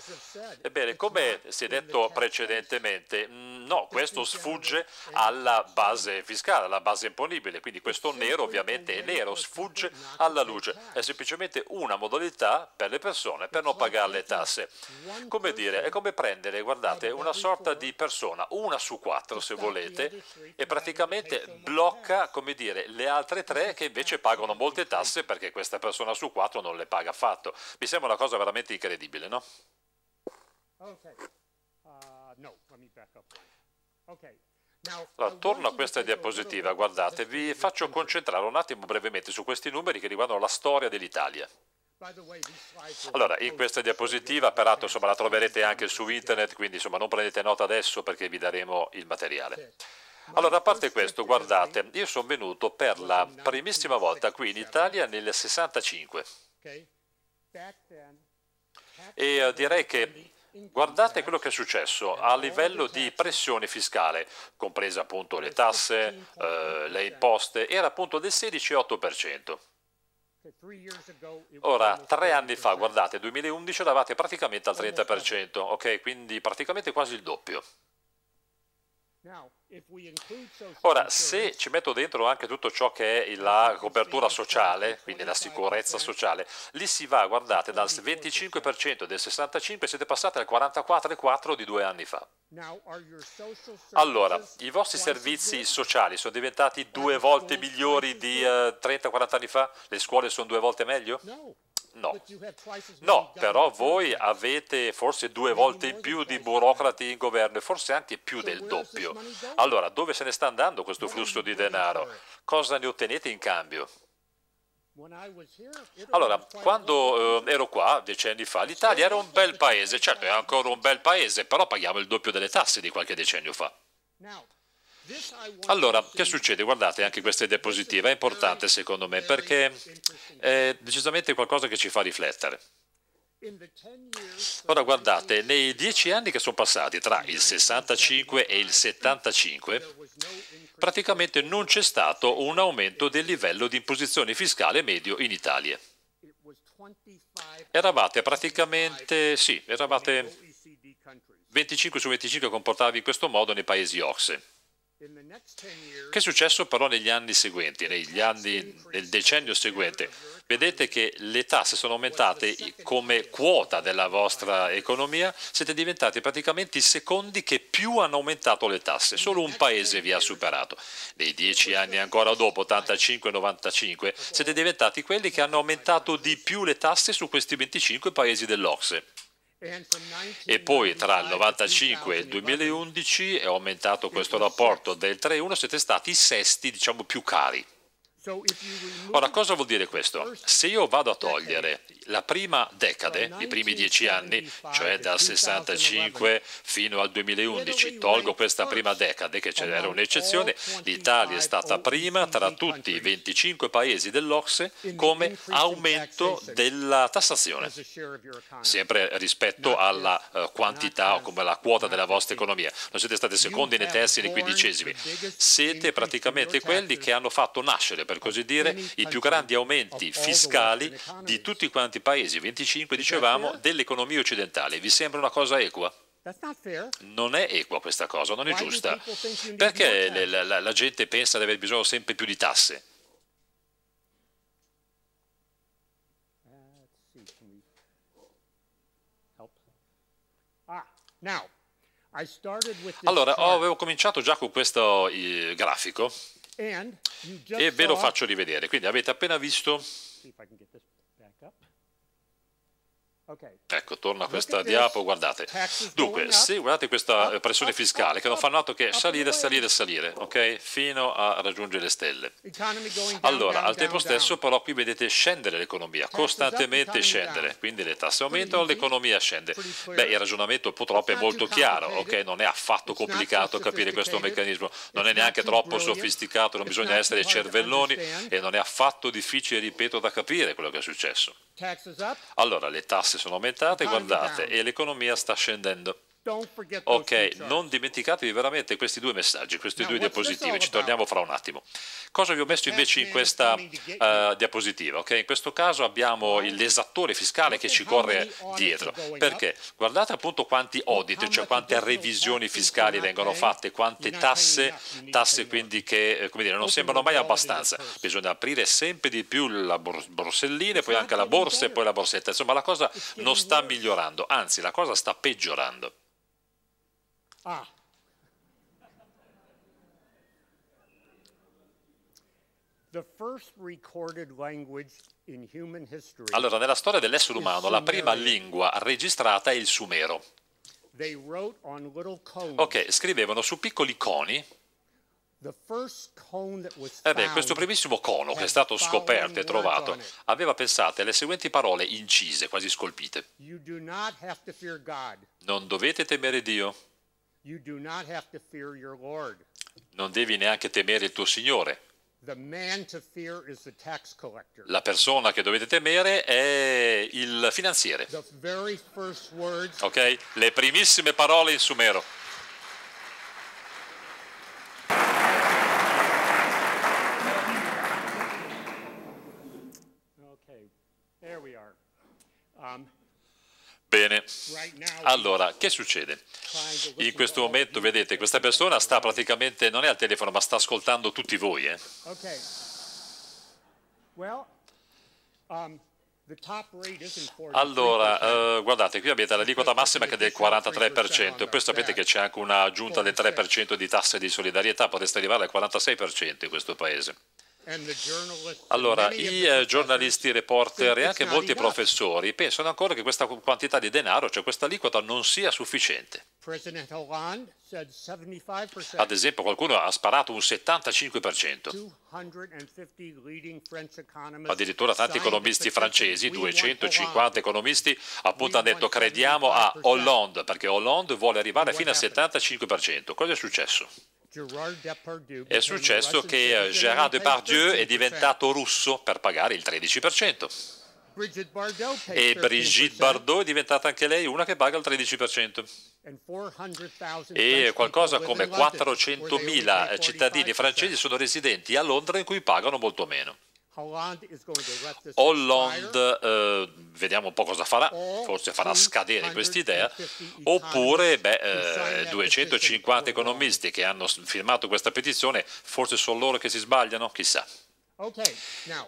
Ebbene, come si è detto precedentemente, mm, no, questo sfugge alla base fiscale, alla base imponibile, quindi questo nero ovviamente è nero, sfugge alla luce, è semplicemente una modalità per le persone per non pagare le tasse. Come dire, è come prendere, guardate, una sorta di persona persona, una su quattro se volete, e praticamente blocca come dire, le altre tre che invece pagano molte tasse perché questa persona su quattro non le paga affatto. Mi sembra una cosa veramente incredibile, no? Ah, allora, torno a questa diapositiva, guardate, vi faccio concentrare un attimo brevemente su questi numeri che riguardano la storia dell'Italia. Allora, in questa diapositiva, peraltro insomma, la troverete anche su internet, quindi insomma, non prendete nota adesso perché vi daremo il materiale. Allora, a parte questo, guardate, io sono venuto per la primissima volta qui in Italia nel 65. E direi che Guardate quello che è successo a livello di pressione fiscale, compresa appunto le tasse, eh, le imposte, era appunto del 16,8%. Ora, tre anni fa, guardate, 2011 eravate praticamente al 30%, ok? Quindi praticamente quasi il doppio. Ora, se ci metto dentro anche tutto ciò che è la copertura sociale, quindi la sicurezza sociale, lì si va, guardate, dal 25% del 65 siete passati al 44,4 di due anni fa. Allora, i vostri servizi sociali sono diventati due volte migliori di uh, eh, 30-40 anni fa? Le scuole sono due volte meglio? No. No. No, però voi avete forse due volte in più di burocrati in governo e forse anche più del doppio. Allora, dove se ne sta andando questo flusso di denaro? Cosa ne ottenete in cambio? Allora, quando eh, ero qua decenni fa, l'Italia era un bel paese, certo è ancora un bel paese, però paghiamo il doppio delle tasse di qualche decennio fa. Allora, che succede? Guardate, anche questa è diapositiva, è importante secondo me perché è decisamente qualcosa che ci fa riflettere. Ora guardate, nei dieci anni che sono passati tra il 65 e il 75, praticamente non c'è stato un aumento del livello di imposizione fiscale medio in Italia. Eravate praticamente, sì, eravate 25 su 25 a comportarvi in questo modo nei paesi OXE. Che è successo però negli anni seguenti, negli anni del decennio seguente? Vedete che le tasse sono aumentate come quota della vostra economia, siete diventati praticamente i secondi che più hanno aumentato le tasse, solo un paese vi ha superato. Nei dieci anni ancora dopo, 85-95, siete diventati quelli che hanno aumentato di più le tasse su questi 25 paesi dell'Ocse. E poi tra il 95 e il 2011 è aumentato questo rapporto del 3-1, siete stati i sesti diciamo più cari. Ora cosa vuol dire questo? Se io vado a togliere la prima decade, i primi dieci anni, cioè dal 65 fino al 2011, tolgo questa prima decade che c'era un'eccezione, l'Italia è stata prima tra tutti i 25 paesi dell'Ocse come aumento della tassazione, sempre rispetto alla eh, quantità o come la quota della vostra economia. Non siete stati secondi né terzi né quindicesimi, siete praticamente quelli che hanno fatto nascere, per così dire, i più grandi aumenti fiscali di tutti quanti quanti paesi, 25 dicevamo, dell'economia occidentale. Vi sembra una cosa equa? Non è equa questa cosa, non è giusta. Perché la, la, la gente pensa di aver bisogno sempre più di tasse? Ah, allora, avevo cominciato già con questo eh, grafico e ve lo faccio rivedere. Quindi avete appena visto Ecco, torna questa diapo, guardate. Dunque, se guardate questa pressione fiscale che non fanno altro che salire, salire, salire, ok? Fino a raggiungere le stelle. Allora, al tempo stesso però qui vedete scendere l'economia, costantemente scendere, quindi le tasse aumentano, l'economia scende. Beh, il ragionamento purtroppo è molto chiaro, ok? Non è affatto complicato capire questo meccanismo, non è neanche troppo sofisticato, non bisogna essere cervelloni e non è affatto difficile, ripeto, da capire quello che è successo. Allora, le tasse tasse sono aumentate, guardate, e l'economia sta scendendo. Ok, non dimenticatevi veramente questi due messaggi, queste due diapositive, ci torniamo fra un attimo. Cosa vi ho messo invece in questa uh, diapositiva? Okay? In questo caso abbiamo l'esattore fiscale che ci corre dietro, perché guardate appunto quanti audit, cioè quante revisioni fiscali vengono fatte, quante tasse, tasse quindi che eh, dire, non sembrano mai abbastanza, bisogna aprire sempre di più la borsellina, poi anche la borsa e poi la borsetta, insomma la cosa non sta migliorando, anzi la cosa sta peggiorando. Ah. Allora, nella storia dell'essere umano, la prima lingua registrata è il sumero. Ok, scrivevano su piccoli coni. Eh beh, questo primissimo cono che è stato scoperto e trovato aveva, pensato alle seguenti parole incise, quasi scolpite. Non dovete temere Dio. Non devi neanche temere il tuo Signore. La persona che dovete temere è il finanziere. Ok? Le primissime parole in sumero. Okay. There we are. Um, bene. Allora, che succede? In questo momento, vedete, questa persona sta praticamente, non è al telefono, ma sta ascoltando tutti voi. Eh. Um, allora, eh, guardate, qui avete l'aliquota massima che è del 43%, e poi sapete che c'è anche un'aggiunta del 3% di tasse di solidarietà, potreste arrivare al 46% in questo paese. Allora, i eh, giornalisti, i reporter e anche molti professori pensano ancora che questa quantità di denaro, cioè questa liquida, non sia sufficiente. Ad esempio qualcuno ha sparato un 75%. Addirittura tanti economisti francesi, 250 economisti, appunto hanno detto crediamo a Hollande perché Hollande vuole arrivare fino al 75%. Cosa è successo? È successo che Gérard Depardieu è eh, diventato russo per pagare il 13%. E Brigitte Bardot è diventata anche lei una che paga il 13%. E qualcosa come 400.000 cittadini francesi sono residenti a Londra in cui pagano molto meno. Hollande eh, vediamo un po' cosa farà, forse farà scadere quest'idea, oppure beh, eh, 250 economisti che hanno firmato questa petizione, forse sono loro che si sbagliano, chissà.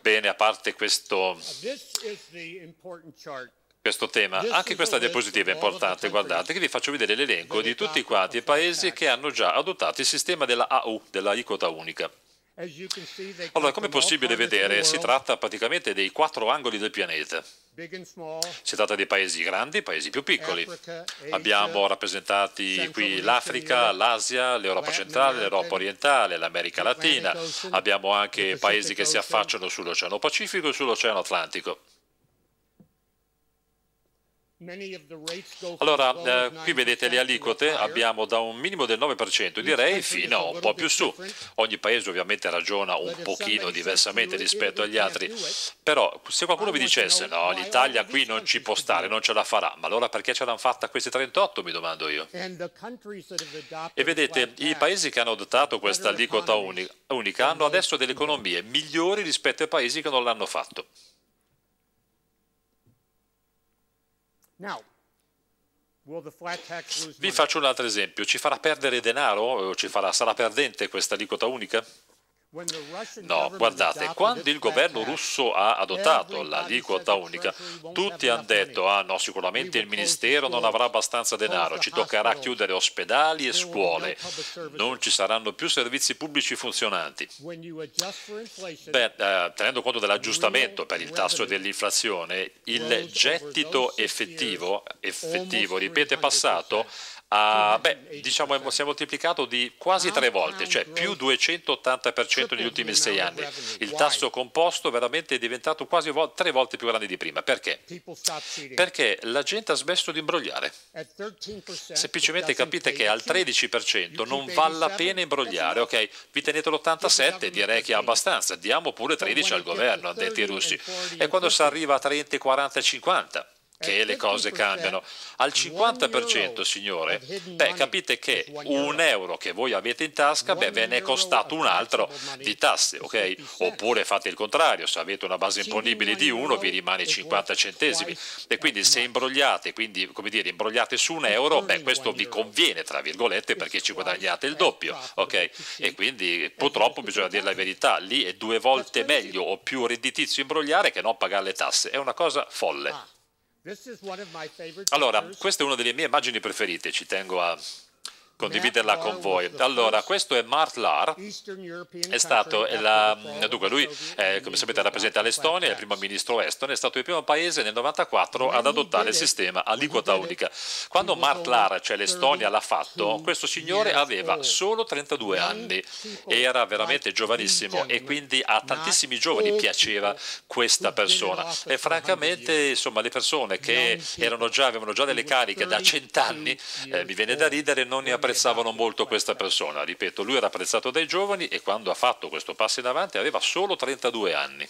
Bene, a parte questo, questo tema, anche questa diapositiva è importante, guardate che vi faccio vedere l'elenco di tutti quanti i paesi che hanno già adottato il sistema della AU, della ICOTA unica. Allora, come è possibile vedere, si tratta praticamente dei quattro angoli del pianeta. Si tratta di paesi grandi, paesi più piccoli. Abbiamo rappresentati qui l'Africa, l'Asia, l'Europa centrale, l'Europa orientale, l'America latina. Abbiamo anche paesi che si affacciano sull'Oceano Pacifico e sull'Oceano Atlantico. Allora, eh, qui vedete le aliquote, abbiamo da un minimo del 9%, direi, fino a un po' più su. Ogni paese ovviamente ragiona un pochino diversamente rispetto agli altri, però se qualcuno vi dicesse no, l'Italia qui non ci può stare, non ce la farà, ma allora perché ce l'hanno fatta questi 38, mi domando io. E vedete, i paesi che hanno adottato questa aliquota unica hanno adesso delle economie migliori rispetto ai paesi che non l'hanno fatto. Vi faccio un altro esempio. Ci farà perdere denaro? Ci farà, sarà perdente questa aliquota unica? No, guardate, quando il governo russo ha adottato l'aliquota unica, tutti hanno detto, ah no, sicuramente il ministero non avrà abbastanza denaro, ci toccherà chiudere ospedali e scuole, non ci saranno più servizi pubblici funzionanti. Beh, eh, tenendo conto dell'aggiustamento per il tasso dell'inflazione, il gettito effettivo, effettivo, ripete passato, ah, beh, diciamo si è moltiplicato di quasi tre ah, volte, ah, cioè più 280% negli ultimi sei anni. Il tasso composto veramente è diventato quasi vo- tre volte più grande di prima. Perché? Perché la gente ha smesso di imbrogliare. Semplicemente capite che al 13% non vale la pena imbrogliare, ok? Vi tenete l'87, direi che è abbastanza, diamo pure 13 al governo, hanno detto i russi. E quando si arriva a 30, 40, 50? che eh, le cose cambiano. Al 50%, signore, beh, capite che un euro che voi avete in tasca, beh, ve ne è costato un altro di tasse, ok? Oppure fate il contrario, se avete una base imponibile di uno, vi rimane 50 centesimi. E quindi se imbrogliate, quindi come dire, imbrogliate su un euro, beh, questo vi conviene, tra virgolette, perché ci guadagnate il doppio, ok? E quindi purtroppo bisogna dire la verità, lì è due volte meglio o più redditizio imbrogliare che non pagare le tasse. È una cosa folle. Ah. Allora, questa è una delle mie immagini preferite, ci tengo a condividerla con voi. Allora, questo è Mart Lahr, è stato, la, dunque lui eh, come sapete rappresenta l'Estonia, è il primo ministro estone, è stato il primo paese nel 1994 ad adottare il sistema aliquota unica. Quando Mart Lahr, cioè l'Estonia, l'ha fatto, questo signore aveva solo 32 anni, era veramente giovanissimo e quindi a tantissimi giovani piaceva questa persona e francamente insomma le persone che già, avevano già delle cariche da cent'anni, eh, mi viene da ridere, non ne apprezzano apprezzavano molto questa persona, ripeto, lui era apprezzato dai giovani e quando ha fatto questo passo in avanti aveva solo 32 anni.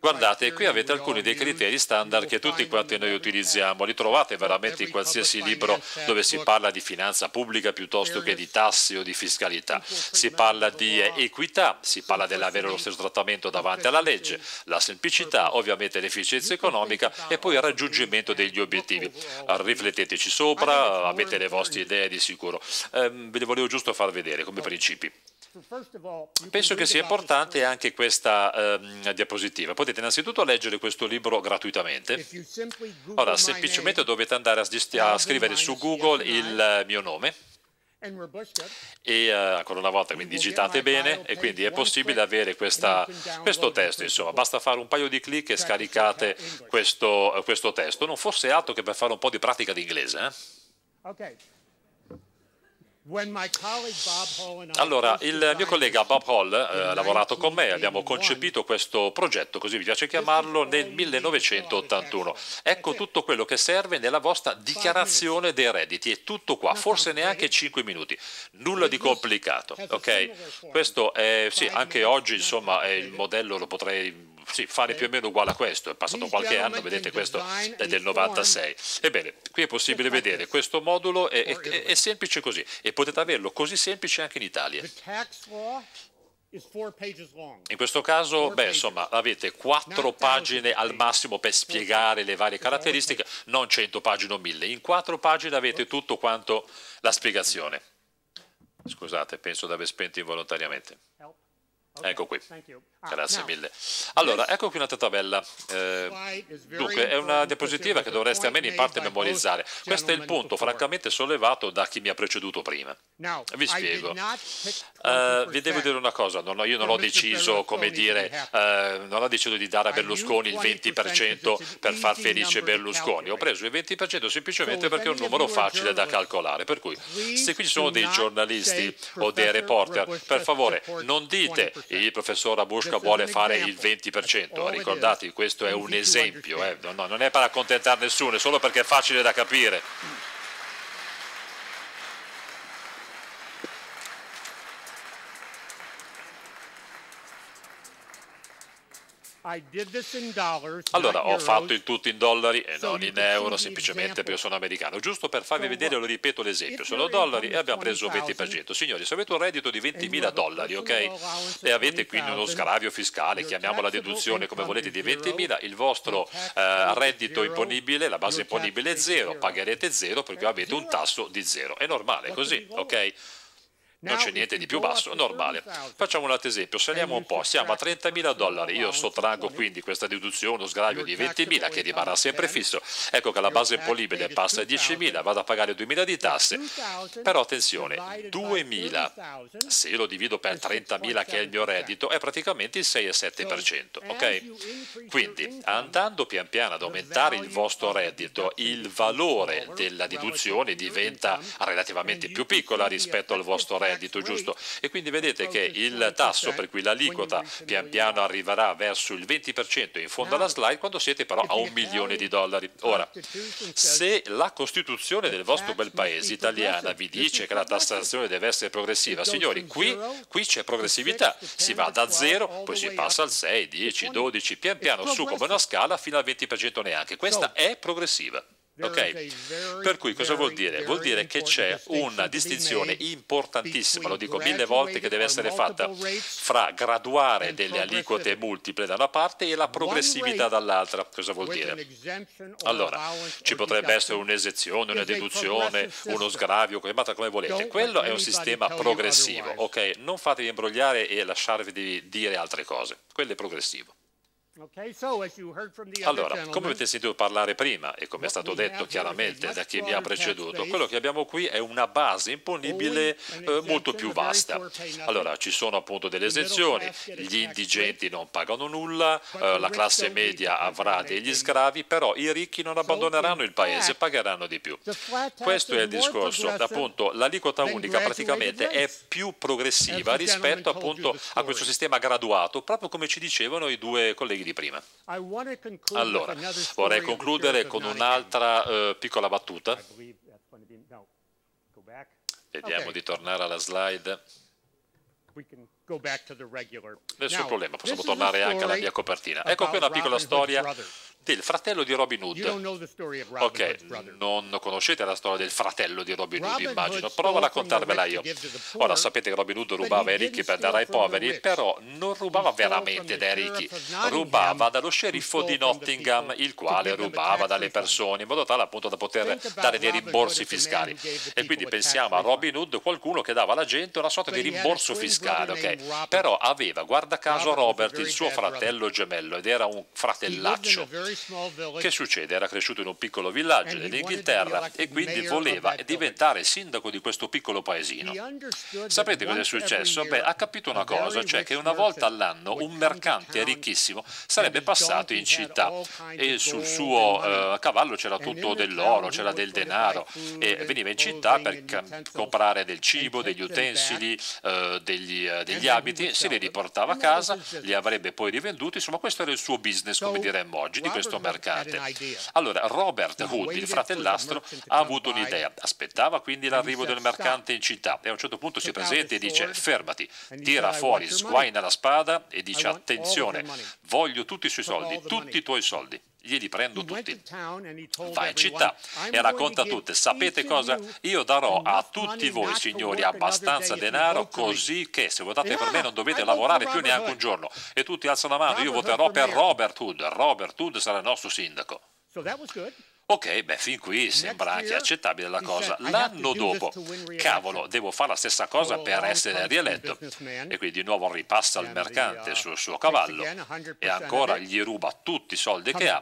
Guardate, qui avete alcuni dei criteri standard che tutti quanti noi utilizziamo, li trovate veramente in qualsiasi libro dove si parla di finanza pubblica piuttosto che di tassi o di fiscalità, si parla di equità, si parla dell'avere lo stesso trattamento davanti alla legge, la semplicità, ovviamente l'efficienza economica e poi il raggiungimento degli obiettivi. Rifletteteci sopra, avete le vostre idee di sicuro. Eh, ve le volevo giusto far vedere come principi. Penso che sia importante anche questa eh, diapositiva. Potete innanzitutto leggere questo libro gratuitamente. Ora, semplicemente dovete andare a, a scrivere su Google il mio nome e eh, ancora una volta quindi digitate bene e quindi è possibile avere questa, questo testo insomma basta fare un paio di clic e scaricate questo, questo testo non fosse altro che per fare un po' di pratica d'inglese inglese eh? Allora, il mio collega Bob Hall eh, ha lavorato con me, abbiamo concepito questo progetto, così mi piace chiamarlo, nel 1981. Ecco tutto quello che serve nella vostra dichiarazione dei redditi, è tutto qua, forse neanche 5 minuti, nulla di complicato, ok? Questo è, sì, anche oggi insomma è il modello, lo potrei sì, fare più o meno uguale a questo, è passato qualche anno, vedete questo è del 96. Ebbene, qui è possibile vedere questo modulo, è, è, è semplice così e potete averlo così semplice anche in Italia. In questo caso, beh, insomma, avete quattro pagine al massimo per spiegare le varie caratteristiche, non 100 pagine o 1000. In quattro pagine avete tutto quanto la spiegazione. Scusate, penso di aver spento involontariamente. Ecco qui. Grazie ah, mille. Allora, ecco qui un'altra tabella. Eh, dunque, è una diapositiva che dovreste almeno in parte memorizzare. Questo è il punto, francamente, sollevato da chi mi ha preceduto prima. Vi spiego. Uh, vi devo dire una cosa, non ho, io non ho deciso, come dire, uh, non ho deciso di dare a Berlusconi il 20% per far felice Berlusconi. Ho preso il 20% semplicemente perché è un numero facile da calcolare. Per cui, se qui ci sono dei giornalisti o dei reporter, per favore, non dite il professor Abushka America vuole fare il 20%, ricordatevi, questo è un esempio, eh. no, no, non è per accontentare nessuno, è solo perché è facile da capire. Allora, ho fatto il tutto in dollari e non in euro, semplicemente perché sono americano. Giusto per farvi vedere, lo ripeto l'esempio, sono dollari e abbiamo preso un 20%. Signori, se avete un reddito di 20.000 dollari, ok? E avete quindi uno sgravio fiscale, chiamiamola deduzione come volete, di 20.000, il vostro eh, reddito imponibile, la base imponibile è zero, pagherete zero perché eh, avete un tasso di zero. È normale così, ok? non c'è niente di più basso, è normale. Facciamo un altro esempio, saliamo un po', siamo a 30.000 dollari, io sottrago quindi questa deduzione, lo sgravio di 20.000 che rimarrà sempre fisso, ecco che la base imponibile passa a 10.000, vado a pagare 2.000 di tasse, però attenzione, 2.000, se lo divido per 30.000 che è il mio reddito, è praticamente il 6,7%, ok? Quindi andando pian piano ad aumentare il vostro reddito, il valore della deduzione diventa relativamente più piccola rispetto al vostro reddito, reddito, giusto? E quindi vedete che il tasso per cui l'aliquota pian piano arriverà verso il 20% in fondo ah. alla slide quando siete però a un milione di dollari. Ah, Ora, cioè se la Costituzione del vostro bel paese italiana vi dice che la tassazione deve essere progressiva, signori, qui, qui c'è progressività, si va da zero, poi si passa al 6, 10, 12, pian piano su come una scala fino al 20% neanche. Questa è progressiva. Ok? Per cui cosa vuol dire? Vuol dire che c'è una distinzione importantissima, lo dico mille volte, che deve essere fatta fra graduare delle aliquote multiple da una parte e la progressività dall'altra. Cosa vuol dire? Allora, ci potrebbe essere un'esezione, una deduzione, uno sgravio, come volete. Quello è un sistema progressivo, ok? Non fatevi imbrogliare e lasciarvi dire altre cose. Quello è progressivo. Allora, come avete sentito parlare prima e come è stato detto chiaramente da chi mi ha preceduto, quello che abbiamo qui è una base imponibile eh, molto più vasta. Allora, ci sono appunto delle esenzioni, gli indigenti non pagano nulla, eh, la classe media avrà degli sgravi, però i ricchi non abbandoneranno il paese, pagheranno di più. Questo è il discorso. Appunto, l'aliquota unica praticamente è più progressiva rispetto appunto a questo sistema graduato, proprio come ci dicevano i due colleghi di prima. Allora, vorrei concludere con un'altra eh, piccola battuta. Vediamo di tornare alla slide. Nessun problema, possiamo tornare anche alla mia copertina. Ecco qui una piccola storia del fratello di Robin Hood. ok, non conoscete la storia del fratello di Robin Hood, immagino. Provo a raccontarvela io. Ora sapete che Robin Hood rubava ai ricchi per dare ai poveri, però non rubava veramente dai ricchi, rubava dallo sceriffo di Nottingham, il quale rubava dalle persone in modo tale appunto da poter dare dei rimborsi fiscali. E quindi pensiamo a Robin Hood, qualcuno che dava alla gente una sorta di rimborso fiscale, ok? Però aveva, guarda caso, Robert, il suo fratello gemello, ed era un fratellaccio che succede? Era cresciuto in un piccolo villaggio dell'Inghilterra e quindi voleva diventare sindaco di questo piccolo paesino. Sapete cosa è successo? Beh, ha capito una cosa, cioè che una volta all'anno un mercante ricchissimo sarebbe passato in città e sul suo eh, cavallo c'era tutto dell'oro, c'era del denaro e veniva in città per comprare del cibo, degli utensili, eh, degli, eh, degli abiti, se li riportava a casa, li avrebbe poi rivenduti, insomma questo era il suo business come diremmo oggi, di questo questo mercato. Allora, Robert Hood, il fratellastro, ha avuto un'idea. Aspettava quindi l'arrivo del mercante in città e a un certo punto si presenta e dice fermati, tira fuori, sguaina la spada e dice attenzione, voglio tutti i suoi soldi, tutti i tuoi soldi glieli prendo tutti. Va in città e racconta a tutti, sapete cosa? Io darò a tutti voi, signori, abbastanza denaro così che se votate per me non dovete lavorare più neanche un giorno. E tutti alzano la mano, io voterò per Robert Hood. Robert Hood sarà il nostro sindaco. Ok, beh, fin qui sembra anche accettabile la cosa. L'anno dopo, cavolo, devo fare la stessa cosa oh, per essere rieletto. E quindi di nuovo ripassa il mercante uh, sul suo cavallo e ancora gli ruba tutti i soldi che ha,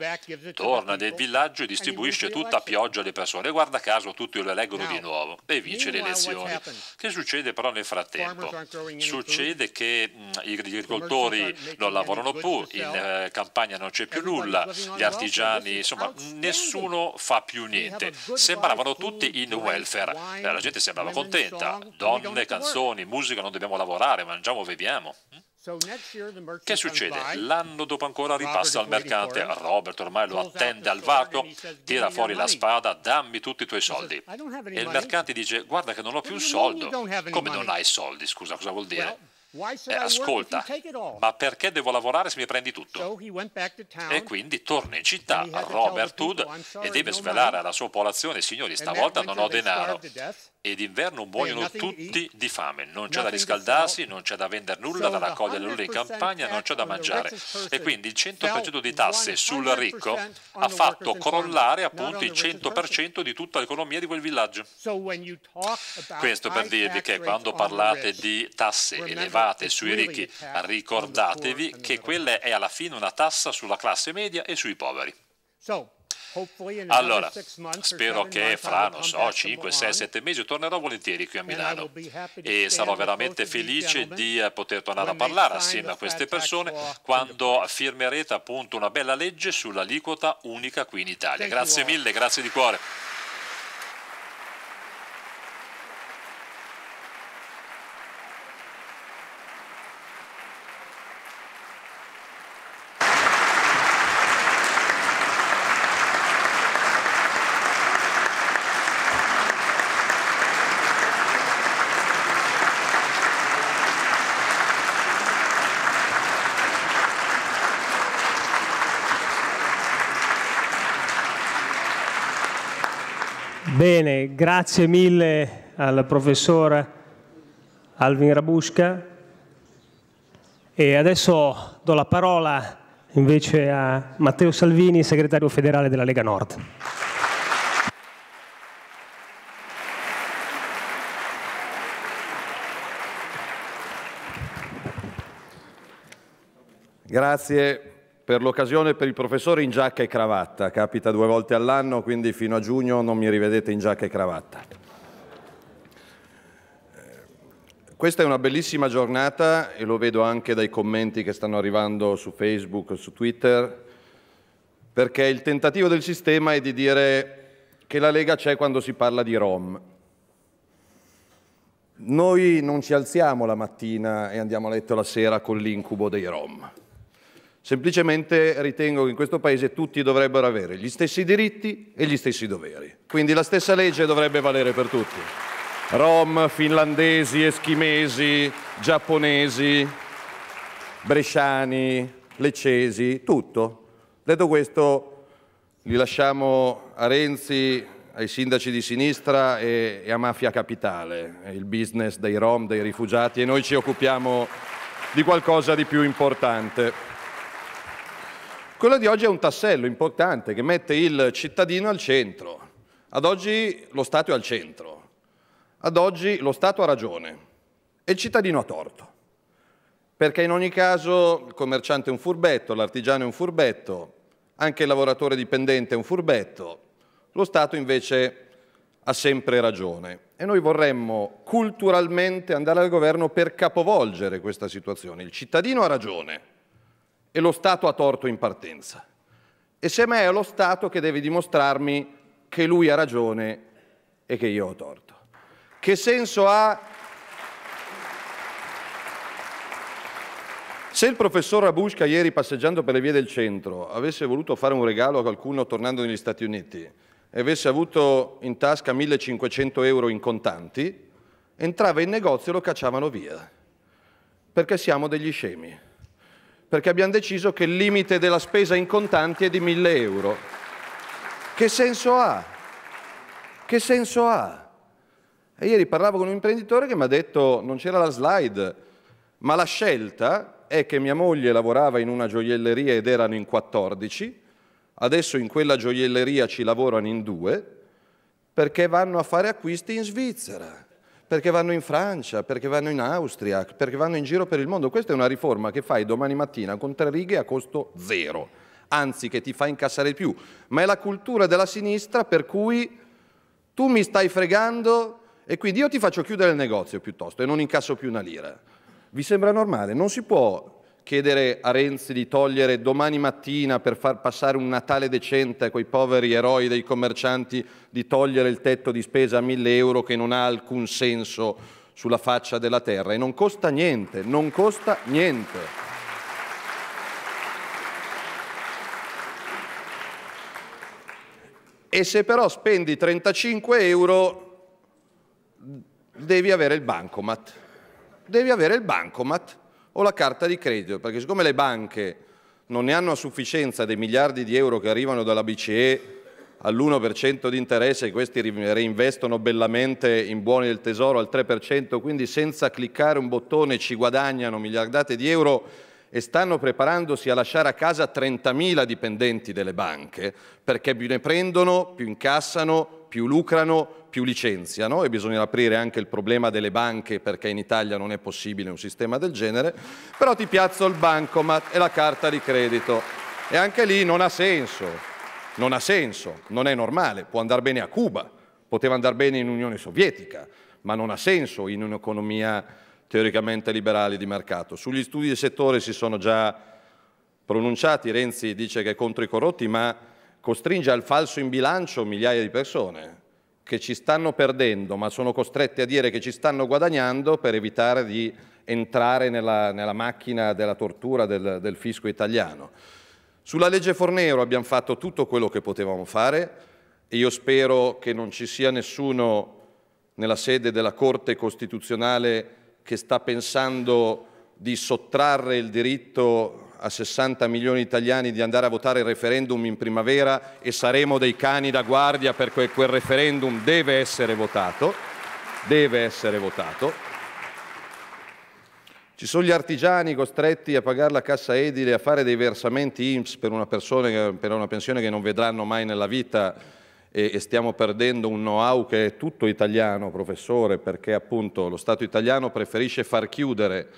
torna nel villaggio e distribuisce tutta a pioggia alle persone. Guarda caso, tutti lo eleggono di nuovo e vince le elezioni. Che succede però nel frattempo? Succede che gli agricoltori non lavorano più, in eh, campagna non c'è più nulla, gli artigiani, insomma, nessuno nessuno fa più niente. Sembravano tutti in welfare, la gente sembrava contenta, donne, canzoni, musica, non dobbiamo lavorare, mangiamo, beviamo. Hm? Che succede? L'anno dopo ancora ripassa al mercante. Robert ormai lo attende al varco, tira fuori la spada, dammi tutti i tuoi soldi. E il mercante dice, guarda che non ho più un soldo. Come non hai soldi, scusa, cosa vuol dire? Eh, ascolta, ma perché devo lavorare se mi prendi tutto? E quindi torna in città Robert Hood e deve svelare alla sua popolazione, signori, stavolta non ho denaro ed inverno muoiono tutti di fame, non c'è da riscaldarsi, non c'è da vendere nulla, da raccogliere nulla in campagna, non c'è da mangiare. E quindi il 100% di tasse sul ricco ha fatto crollare appunto il 100% di tutta l'economia di quel villaggio. Questo per dirvi che quando parlate di tasse elevate sui ricchi, ricordatevi che quella è alla fine una tassa sulla classe media e sui poveri. Allora, spero che fra, non so, 5, 6, 7 mesi tornerò volentieri qui a Milano e sarò veramente felice di eh, poter tornare a parlare assieme a queste persone quando firmerete appunto una bella legge sull'aliquota unica qui in Italia. Grazie mille, grazie di cuore. Bene, grazie mille al professor Alvin Rabusca e adesso do la parola invece a Matteo Salvini, segretario federale della Lega Nord. Grazie per l'occasione per il professore in giacca e cravatta, capita due volte all'anno, quindi fino a giugno non mi rivedete in giacca e cravatta. Eh, questa è una bellissima giornata e lo vedo anche dai commenti che stanno arrivando su Facebook, su Twitter, perché il tentativo del sistema è di dire che la Lega c'è quando si parla di Rom. Noi non ci alziamo la mattina e andiamo a letto la sera con l'incubo dei Rom. Semplicemente ritengo che in questo Paese tutti dovrebbero avere gli stessi diritti e gli stessi doveri. Quindi la stessa legge dovrebbe valere per tutti. Rom, finlandesi, eschimesi, giapponesi, bresciani, leccesi, tutto. Detto questo, li lasciamo a Renzi, ai sindaci di sinistra e, a Mafia Capitale, il business dei Rom, dei rifugiati, e noi ci occupiamo di qualcosa di più importante. Quello di oggi è un tassello importante che mette il cittadino al centro. Ad oggi lo Stato è al centro. Ad oggi lo Stato ha ragione e il cittadino ha torto. Perché in ogni caso il commerciante è un furbetto, l'artigiano è un furbetto, anche il lavoratore dipendente è un furbetto. Lo Stato invece ha sempre ragione e noi vorremmo culturalmente andare al governo per capovolgere questa situazione. Il cittadino ha ragione e lo Stato ha torto in partenza. E semmai è lo Stato che deve dimostrarmi che lui ha ragione e che io ho torto. Che senso ha... Se il professor Rabusca ieri passeggiando per le vie del centro avesse voluto fare un regalo a qualcuno tornando negli Stati Uniti e avesse avuto in tasca 1500 euro in contanti, entrava in negozio e lo cacciavano via, perché siamo degli scemi perché abbiamo deciso che il limite della spesa in contanti è di 1000 euro. Che senso ha? Che senso ha? E ieri parlavo con un imprenditore che mi ha detto, non c'era la slide, ma la scelta è che mia moglie lavorava in una gioielleria ed erano in 14, adesso in quella gioielleria ci lavorano in due, perché vanno a fare acquisti in Svizzera perché vanno in Francia, perché vanno in Austria, perché vanno in giro per il mondo. Questa è una riforma che fai domani mattina con tre righe a costo zero, anzi che ti fa incassare di più. Ma è la cultura della sinistra per cui tu mi stai fregando e quindi io ti faccio chiudere il negozio piuttosto e non incasso più una lira. Vi sembra normale? Non si può chiedere a Renzi di togliere domani mattina per far passare un Natale decente a quei poveri eroi dei commercianti di togliere il tetto di spesa a 1000 euro che non ha alcun senso sulla faccia della terra e non costa niente, non costa niente. E se però spendi 35 euro devi avere il bancomat. Devi avere il bancomat o la carta di credito, perché siccome le banche non ne hanno a sufficienza dei miliardi di euro che arrivano dalla BCE all'1% di interesse, questi reinvestono bellamente in buoni del tesoro al 3%, quindi senza cliccare un bottone ci guadagnano miliardate di euro e stanno preparandosi a lasciare a casa 30.000 dipendenti delle banche perché più ne prendono, più incassano, più lucrano, più licenziano e bisogna aprire anche il problema delle banche perché in Italia non è possibile un sistema del genere, però ti piazzo il bancomat e la carta di credito e anche lì non ha senso, non ha senso, non è normale, può andare bene a Cuba, poteva andare bene in Unione Sovietica, ma non ha senso in un'economia teoricamente liberale di mercato. Sugli studi di settore si sono già pronunciati, Renzi dice che è contro i corrotti, ma costringe al falso in bilancio migliaia di persone che ci stanno perdendo ma sono costrette a dire che ci stanno guadagnando per evitare di entrare nella, nella macchina della tortura del, del fisco italiano. Sulla legge Fornero abbiamo fatto tutto quello che potevamo fare e io spero che non ci sia nessuno nella sede della Corte Costituzionale che sta pensando di sottrarre il diritto a 60 milioni di italiani di andare a votare il referendum in primavera e saremo dei cani da guardia perché quel referendum deve essere votato. Deve essere votato. Ci sono gli artigiani costretti a pagare la cassa edile, a fare dei versamenti IMSS per una, persona, per una pensione che non vedranno mai nella vita e, e stiamo perdendo un know-how che è tutto italiano, professore, perché appunto lo Stato italiano preferisce far chiudere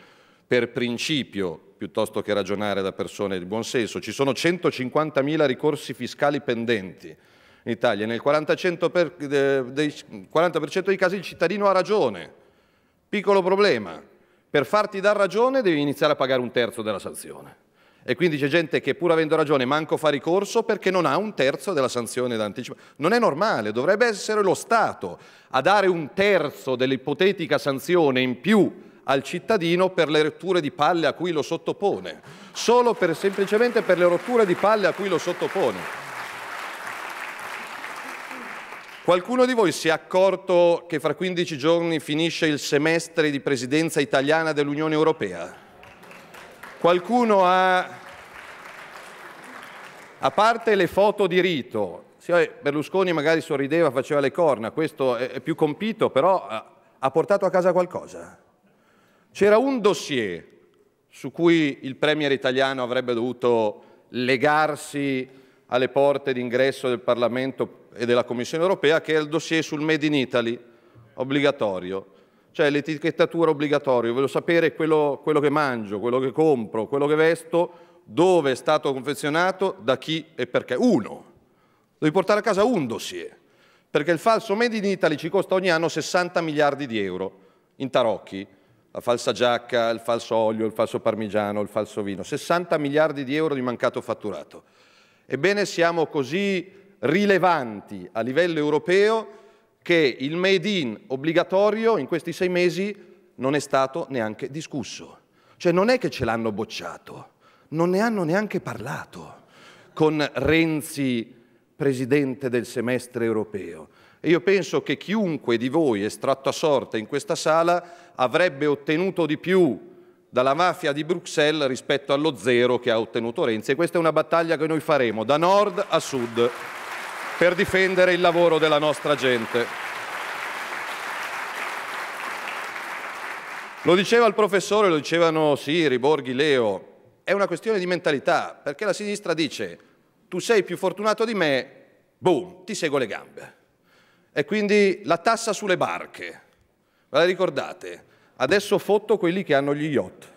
per principio piuttosto che ragionare da persone di buon senso. Ci sono 150.000 ricorsi fiscali pendenti in Italia nel 40%, per, dei, 40 dei casi il cittadino ha ragione. Piccolo problema, per farti dar ragione devi iniziare a pagare un terzo della sanzione. E quindi c'è gente che pur avendo ragione manco fa ricorso perché non ha un terzo della sanzione d'anticipo. Non è normale, dovrebbe essere lo Stato a dare un terzo dell'ipotetica sanzione in più al cittadino per le rotture di palle a cui lo sottopone, solo per, semplicemente per le rotture di palle a cui lo sottopone. Qualcuno di voi si è accorto che fra 15 giorni finisce il semestre di presidenza italiana dell'Unione Europea? Qualcuno ha, a parte le foto di rito, Berlusconi magari sorrideva, faceva le corna, questo è più compito, però eh, ha portato a casa qualcosa. C'era un dossier su cui il Premier italiano avrebbe dovuto legarsi alle porte d'ingresso del Parlamento e della Commissione europea, che è il dossier sul Made in Italy, obbligatorio. Cioè l'etichettatura obbligatoria, voglio sapere quello, quello che mangio, quello che compro, quello che vesto, dove è stato confezionato, da chi e perché. Uno. Devi portare a casa un dossier, perché il falso Made in Italy ci costa ogni anno 60 miliardi di euro in tarocchi la falsa giacca, il falso olio, il falso parmigiano, il falso vino, 60 miliardi di euro di mancato fatturato. Ebbene siamo così rilevanti a livello europeo che il made in obbligatorio in questi sei mesi non è stato neanche discusso. Cioè non è che ce l'hanno bocciato, non ne hanno neanche parlato con Renzi, presidente del semestre europeo. E io penso che chiunque di voi estratto a sorte in questa sala avrebbe ottenuto di più dalla mafia di Bruxelles rispetto allo zero che ha ottenuto Renzi. E questa è una battaglia che noi faremo da nord a sud per difendere il lavoro della nostra gente. Lo diceva il professore, lo dicevano Siri, Borghi, Leo. È una questione di mentalità, perché la sinistra dice tu sei più fortunato di me, boom, ti seguo le gambe. E quindi la tassa sulle barche, ve la ricordate? Adesso fotto quelli che hanno gli yacht,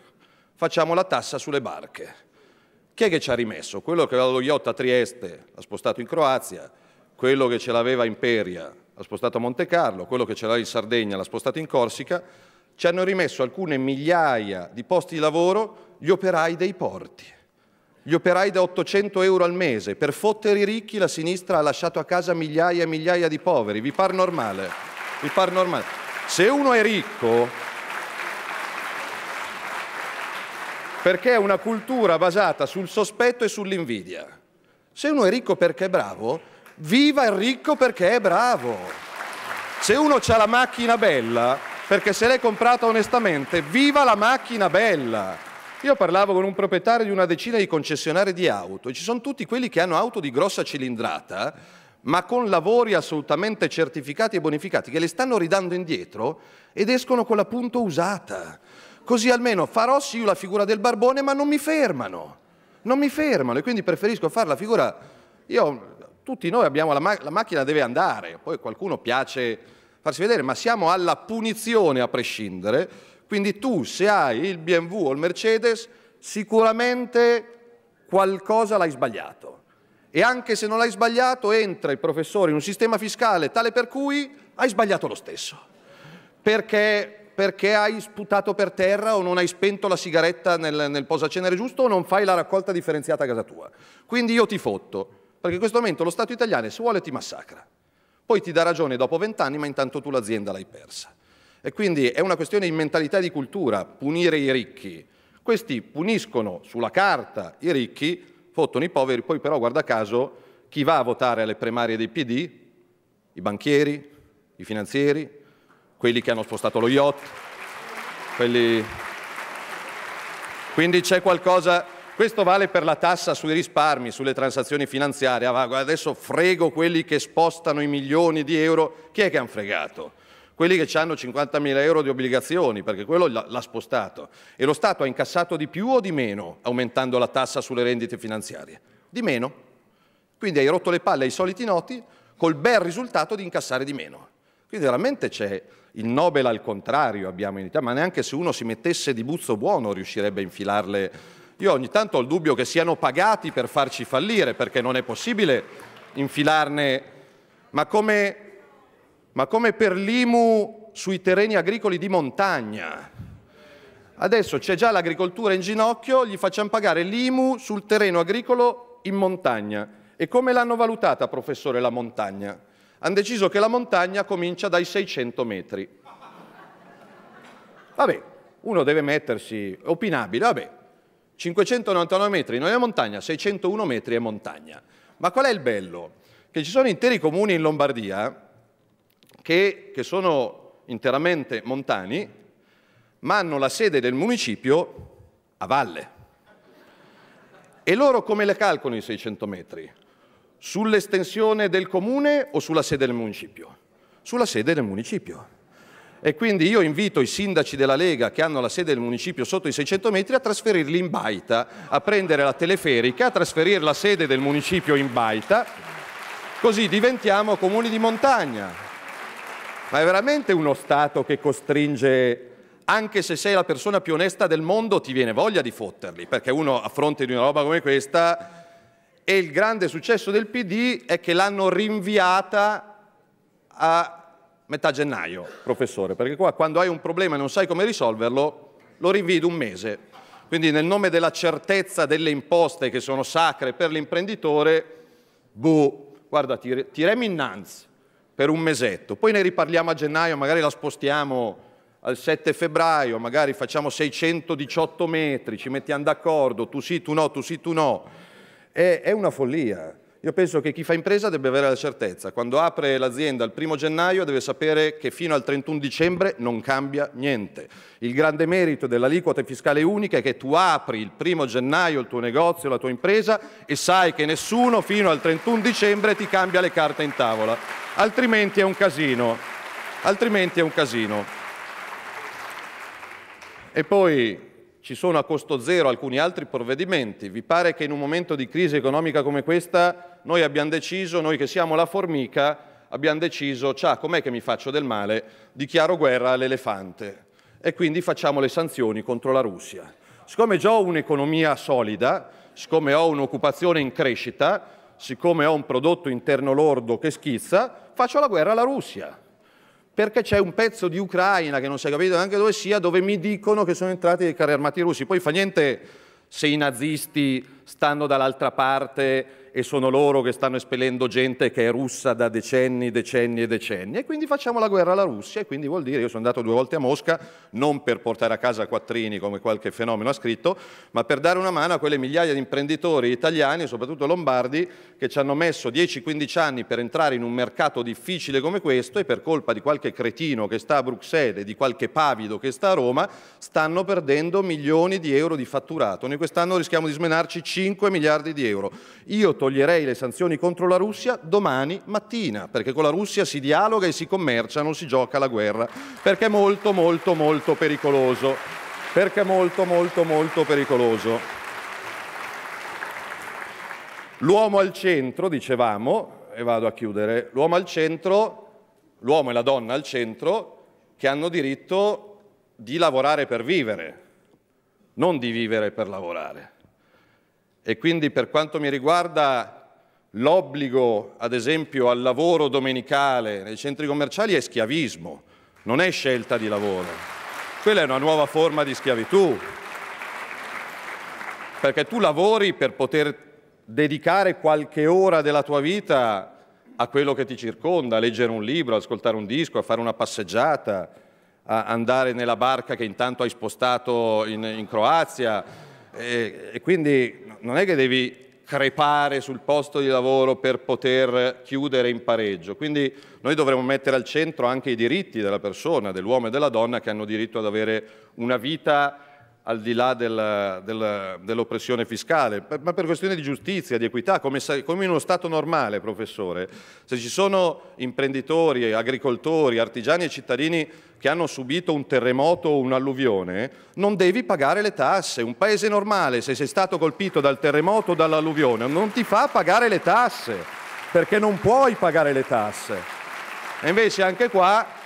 facciamo la tassa sulle barche. Chi è che ci ha rimesso? Quello che aveva lo yacht a Trieste l'ha spostato in Croazia, quello che ce l'aveva in Peria l'ha spostato a Monte Carlo, quello che ce l'aveva in Sardegna l'ha spostato in Corsica, ci hanno rimesso alcune migliaia di posti di lavoro gli operai dei porti gli operai da 800 euro al mese. Per fottere i ricchi la sinistra ha lasciato a casa migliaia e migliaia di poveri. Vi par normale? Vi par normale? Se uno è ricco, perché è una cultura basata sul sospetto e sull'invidia. Se uno è ricco perché è bravo, viva il ricco perché è bravo. Se uno ha la macchina bella, perché se l'è comprata onestamente, viva la macchina bella. Io parlavo con un proprietario di una decina di concessionari di auto e ci sono tutti quelli che hanno auto di grossa cilindrata, ma con lavori assolutamente certificati e bonificati, che le stanno ridando indietro ed escono con la punto usata. Così almeno farò sì la figura del barbone, ma non mi fermano. Non mi fermano e quindi preferisco fare la figura... Io, tutti noi abbiamo la, ma la macchina deve andare, poi qualcuno piace farsi vedere, ma siamo alla punizione a prescindere quindi tu, se hai il BMW o il Mercedes, sicuramente qualcosa l'hai sbagliato. E anche se non l'hai sbagliato, entra il professore in un sistema fiscale tale per cui hai sbagliato lo stesso. Perché, perché hai sputato per terra o non hai spento la sigaretta nel, nel posacenere giusto o non fai la raccolta differenziata a casa tua. Quindi io ti fotto, perché in questo momento lo Stato italiano, se vuole, ti massacra. Poi ti dà ragione dopo vent'anni, ma intanto tu l'azienda l'hai persa. E quindi è una questione di mentalità e di cultura, punire i ricchi. Questi puniscono sulla carta i ricchi, fottono i poveri, poi però guarda caso chi va a votare alle primarie dei PD? I banchieri, i finanzieri, quelli che hanno spostato lo yacht, quelli... Quindi c'è qualcosa... Questo vale per la tassa sui risparmi, sulle transazioni finanziarie. Ah, adesso frego quelli che spostano i milioni di euro. Chi è che hanno fregato? quelli che hanno 50.000 euro di obbligazioni, perché quello l'ha spostato. E lo Stato ha incassato di più o di meno aumentando la tassa sulle rendite finanziarie? Di meno. Quindi hai rotto le palle ai soliti noti col bel risultato di incassare di meno. Quindi veramente c'è il Nobel al contrario abbiamo in Italia, ma neanche se uno si mettesse di buzzo buono riuscirebbe a infilarle. Io ogni tanto ho il dubbio che siano pagati per farci fallire, perché non è possibile infilarne. Ma come ma come per l'IMU sui terreni agricoli di montagna. Adesso c'è già l'agricoltura in ginocchio, gli facciamo pagare l'IMU sul terreno agricolo in montagna. E come l'hanno valutata, professore, la montagna? Hanno deciso che la montagna comincia dai 600 metri. Vabbè, uno deve mettersi, opinabile, vabbè, 599 metri non è montagna, 601 metri è montagna. Ma qual è il bello? Che ci sono interi comuni in Lombardia che, che sono interamente montani, ma hanno la sede del municipio a valle. E loro come le calcolano i 600 metri? Sull'estensione del comune o sulla sede del municipio? Sulla sede del municipio. E quindi io invito i sindaci della Lega che hanno la sede del municipio sotto i 600 metri a trasferirli in Baita, a prendere la teleferica, a trasferire la sede del municipio in Baita, così diventiamo comuni di montagna. Ma è veramente uno Stato che costringe, anche se sei la persona più onesta del mondo, ti viene voglia di fotterli, perché uno a fronte di una roba come questa... E il grande successo del PD è che l'hanno rinviata a metà gennaio, professore, perché qua quando hai un problema e non sai come risolverlo, lo rinvii un mese. Quindi nel nome della certezza delle imposte che sono sacre per l'imprenditore, boh, guarda, ti, ti remi innanzi per un mesetto, poi ne riparliamo a gennaio, magari la spostiamo al 7 febbraio, magari facciamo 618 metri, ci mettiamo d'accordo, tu sì, tu no, tu sì, tu no. È, è una follia. Io penso che chi fa impresa debba avere la certezza, quando apre l'azienda il primo gennaio deve sapere che fino al 31 dicembre non cambia niente. Il grande merito dell'aliquota fiscale unica è che tu apri il primo gennaio il tuo negozio, la tua impresa e sai che nessuno fino al 31 dicembre ti cambia le carte in tavola altrimenti è un casino. Altrimenti è un casino. E poi ci sono a costo zero alcuni altri provvedimenti. Vi pare che in un momento di crisi economica come questa noi abbiamo deciso, noi che siamo la formica, abbiamo deciso, ciao, com'è che mi faccio del male? Dichiaro guerra all'elefante e quindi facciamo le sanzioni contro la Russia. Siccome già ho un'economia solida, siccome ho un'occupazione in crescita, siccome ho un prodotto interno lordo che schizza, faccio la guerra alla Russia, perché c'è un pezzo di Ucraina che non si è capito neanche dove sia, dove mi dicono che sono entrati dei carri armati russi. Poi fa niente se i nazisti stanno dall'altra parte e sono loro che stanno espellendo gente che è russa da decenni, decenni e decenni. E quindi facciamo la guerra alla Russia e quindi vuol dire, io sono andato due volte a Mosca, non per portare a casa quattrini come qualche fenomeno ha scritto, ma per dare una mano a quelle migliaia di imprenditori italiani, soprattutto lombardi, che ci hanno messo 10-15 anni per entrare in un mercato difficile come questo e per colpa di qualche cretino che sta a Bruxelles e di qualche pavido che sta a Roma, stanno perdendo milioni di euro di fatturato. Noi quest'anno rischiamo di smenarci 5 miliardi di euro. Io toglierei le sanzioni contro la Russia domani mattina, perché con la Russia si dialoga e si commercia, non si gioca la guerra, perché è molto molto molto pericoloso, perché è molto molto molto pericoloso. L'uomo al centro, dicevamo, e vado a chiudere, l'uomo al centro, l'uomo e la donna al centro, che hanno diritto di lavorare per vivere, non di vivere per lavorare. E quindi per quanto mi riguarda l'obbligo, ad esempio, al lavoro domenicale nei centri commerciali è schiavismo, non è scelta di lavoro. Quella è una nuova forma di schiavitù, perché tu lavori per poter dedicare qualche ora della tua vita a quello che ti circonda, a leggere un libro, ascoltare un disco, a fare una passeggiata, a andare nella barca che intanto hai spostato in, in Croazia. E, e, quindi non è che devi crepare sul posto di lavoro per poter chiudere in pareggio. Quindi noi dovremmo mettere al centro anche i diritti della persona, dell'uomo e della donna che hanno diritto ad avere una vita al di là del, del, dell'oppressione fiscale, ma per questioni di giustizia, di equità, come, come, in uno Stato normale, professore. Se ci sono imprenditori, agricoltori, artigiani e cittadini che hanno subito un terremoto o un'alluvione, non devi pagare le tasse. Un paese normale, se sei stato colpito dal terremoto o dall'alluvione, non ti fa pagare le tasse, perché non puoi pagare le tasse. E invece anche qua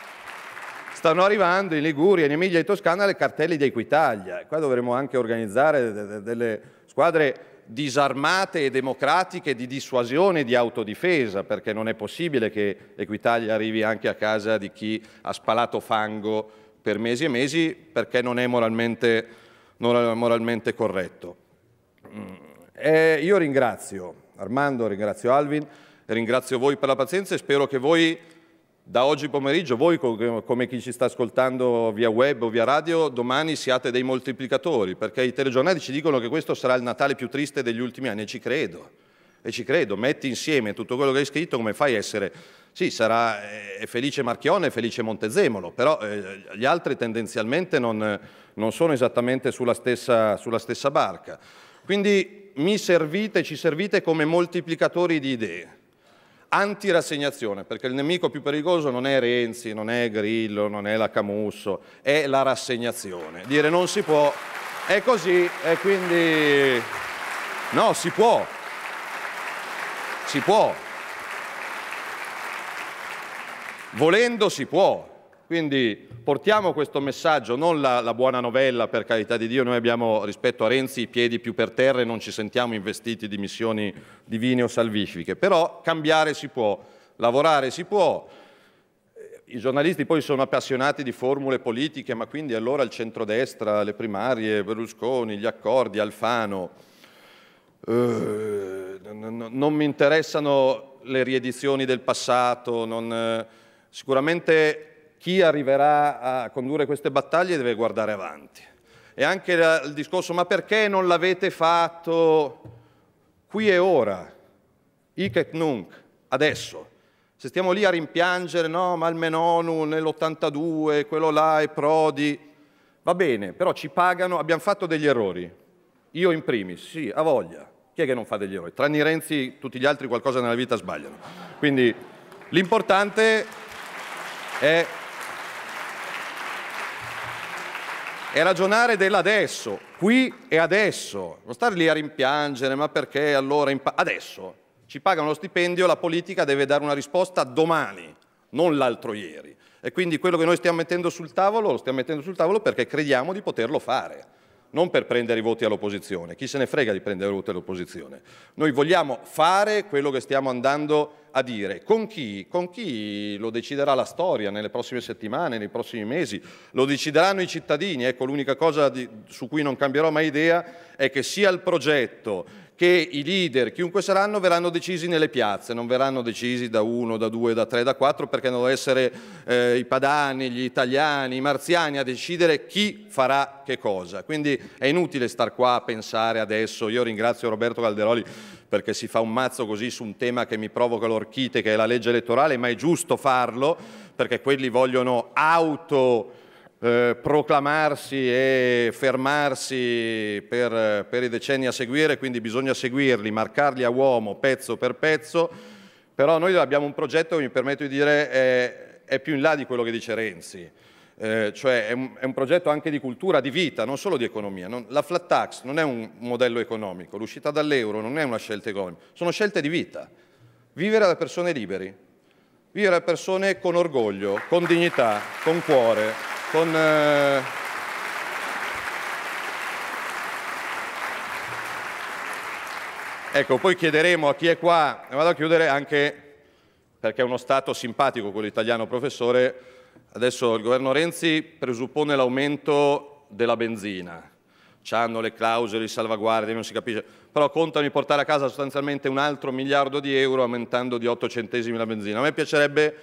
stanno arrivando in Liguria, in Emilia e Toscana le cartelle di Equitalia. Qua dovremmo anche organizzare delle squadre disarmate e democratiche di dissuasione e di autodifesa, perché non è possibile che Equitalia arrivi anche a casa di chi ha spalato fango per mesi e mesi perché non è moralmente, non è moralmente corretto. Mm. E eh, io ringrazio Armando, ringrazio Alvin, ringrazio voi per la pazienza e spero che voi da oggi pomeriggio voi, come chi ci sta ascoltando via web o via radio, domani siate dei moltiplicatori, perché i telegiornali ci dicono che questo sarà il Natale più triste degli ultimi anni, e ci credo. E ci credo, metti insieme tutto quello che hai scritto, come fai a essere... Sì, sarà eh, felice Marchione e felice Montezemolo, però eh, gli altri tendenzialmente non, non sono esattamente sulla stessa, sulla stessa barca. Quindi mi servite, ci servite come moltiplicatori di idee antirassegnazione, perché il nemico più pericoloso non è Renzi, non è Grillo, non è la Camusso, è la rassegnazione. Dire non si può, è così e quindi no, si può, si può. Volendo si può, quindi portiamo questo messaggio, non la, la, buona novella, per carità di Dio, noi abbiamo rispetto a Renzi i piedi più per terra e non ci sentiamo investiti di missioni divine o salvifiche, però cambiare si può, lavorare si può. I giornalisti poi sono appassionati di formule politiche, ma quindi allora il centrodestra, le primarie, Berlusconi, gli accordi, Alfano. Eh, non mi interessano le riedizioni del passato, non, eh, sicuramente chi arriverà a condurre queste battaglie deve guardare avanti. E anche il discorso, ma perché non l'avete fatto qui e ora, hic et nunc, adesso? Se stiamo lì a rimpiangere, no, ma il Menonu nell'82, quello là è Prodi, va bene, però ci pagano, abbiamo fatto degli errori. Io in primis, sì, a voglia. Chi è che non fa degli errori? Tranne i Renzi, tutti gli altri qualcosa nella vita sbagliano. Quindi l'importante è è ragionare dell'adesso, qui e adesso, non stare lì a rimpiangere, ma perché allora... adesso ci pagano lo stipendio, la politica deve dare una risposta domani, non l'altro ieri. E quindi quello che noi stiamo mettendo sul tavolo, lo stiamo mettendo sul tavolo perché crediamo di poterlo fare non per prendere i voti all'opposizione, chi se ne frega di prendere i voti all'opposizione. Noi vogliamo fare quello che stiamo andando a dire, con chi? con chi lo deciderà la storia nelle prossime settimane, nei prossimi mesi, lo decideranno i cittadini, ecco l'unica cosa di, su cui non cambierò mai idea è che sia il progetto che i leader, chiunque saranno, verranno decisi nelle piazze, non verranno decisi da uno, da due, da tre, da quattro, perché devono essere eh, i padani, gli italiani, i marziani a decidere chi farà che cosa. Quindi è inutile star qua a pensare adesso, io ringrazio Roberto Calderoli perché si fa un mazzo così su un tema che mi provoca l'orchite, che è la legge elettorale, ma è giusto farlo, perché quelli vogliono auto eh, proclamarsi e fermarsi per, per i decenni a seguire, quindi bisogna seguirli, marcarli a uomo pezzo per pezzo, però noi abbiamo un progetto che mi permetto di dire è, è più in là di quello che dice Renzi. Eh, cioè è un, è un, progetto anche di cultura, di vita, non solo di economia. Non, la flat tax non è un modello economico, l'uscita dall'euro non è una scelta economica, sono scelte di vita. Vivere da persone liberi, vivere da persone con orgoglio, con dignità, con cuore con... Eh, Ecco, poi chiederemo a chi è qua, e eh, vado a chiudere anche perché è uno Stato simpatico quello italiano, professore, adesso il governo Renzi presuppone l'aumento della benzina, C hanno le clausole di salvaguardia, non si capisce, però contano di portare a casa sostanzialmente un altro miliardo di euro aumentando di 8 centesimi la benzina. A me piacerebbe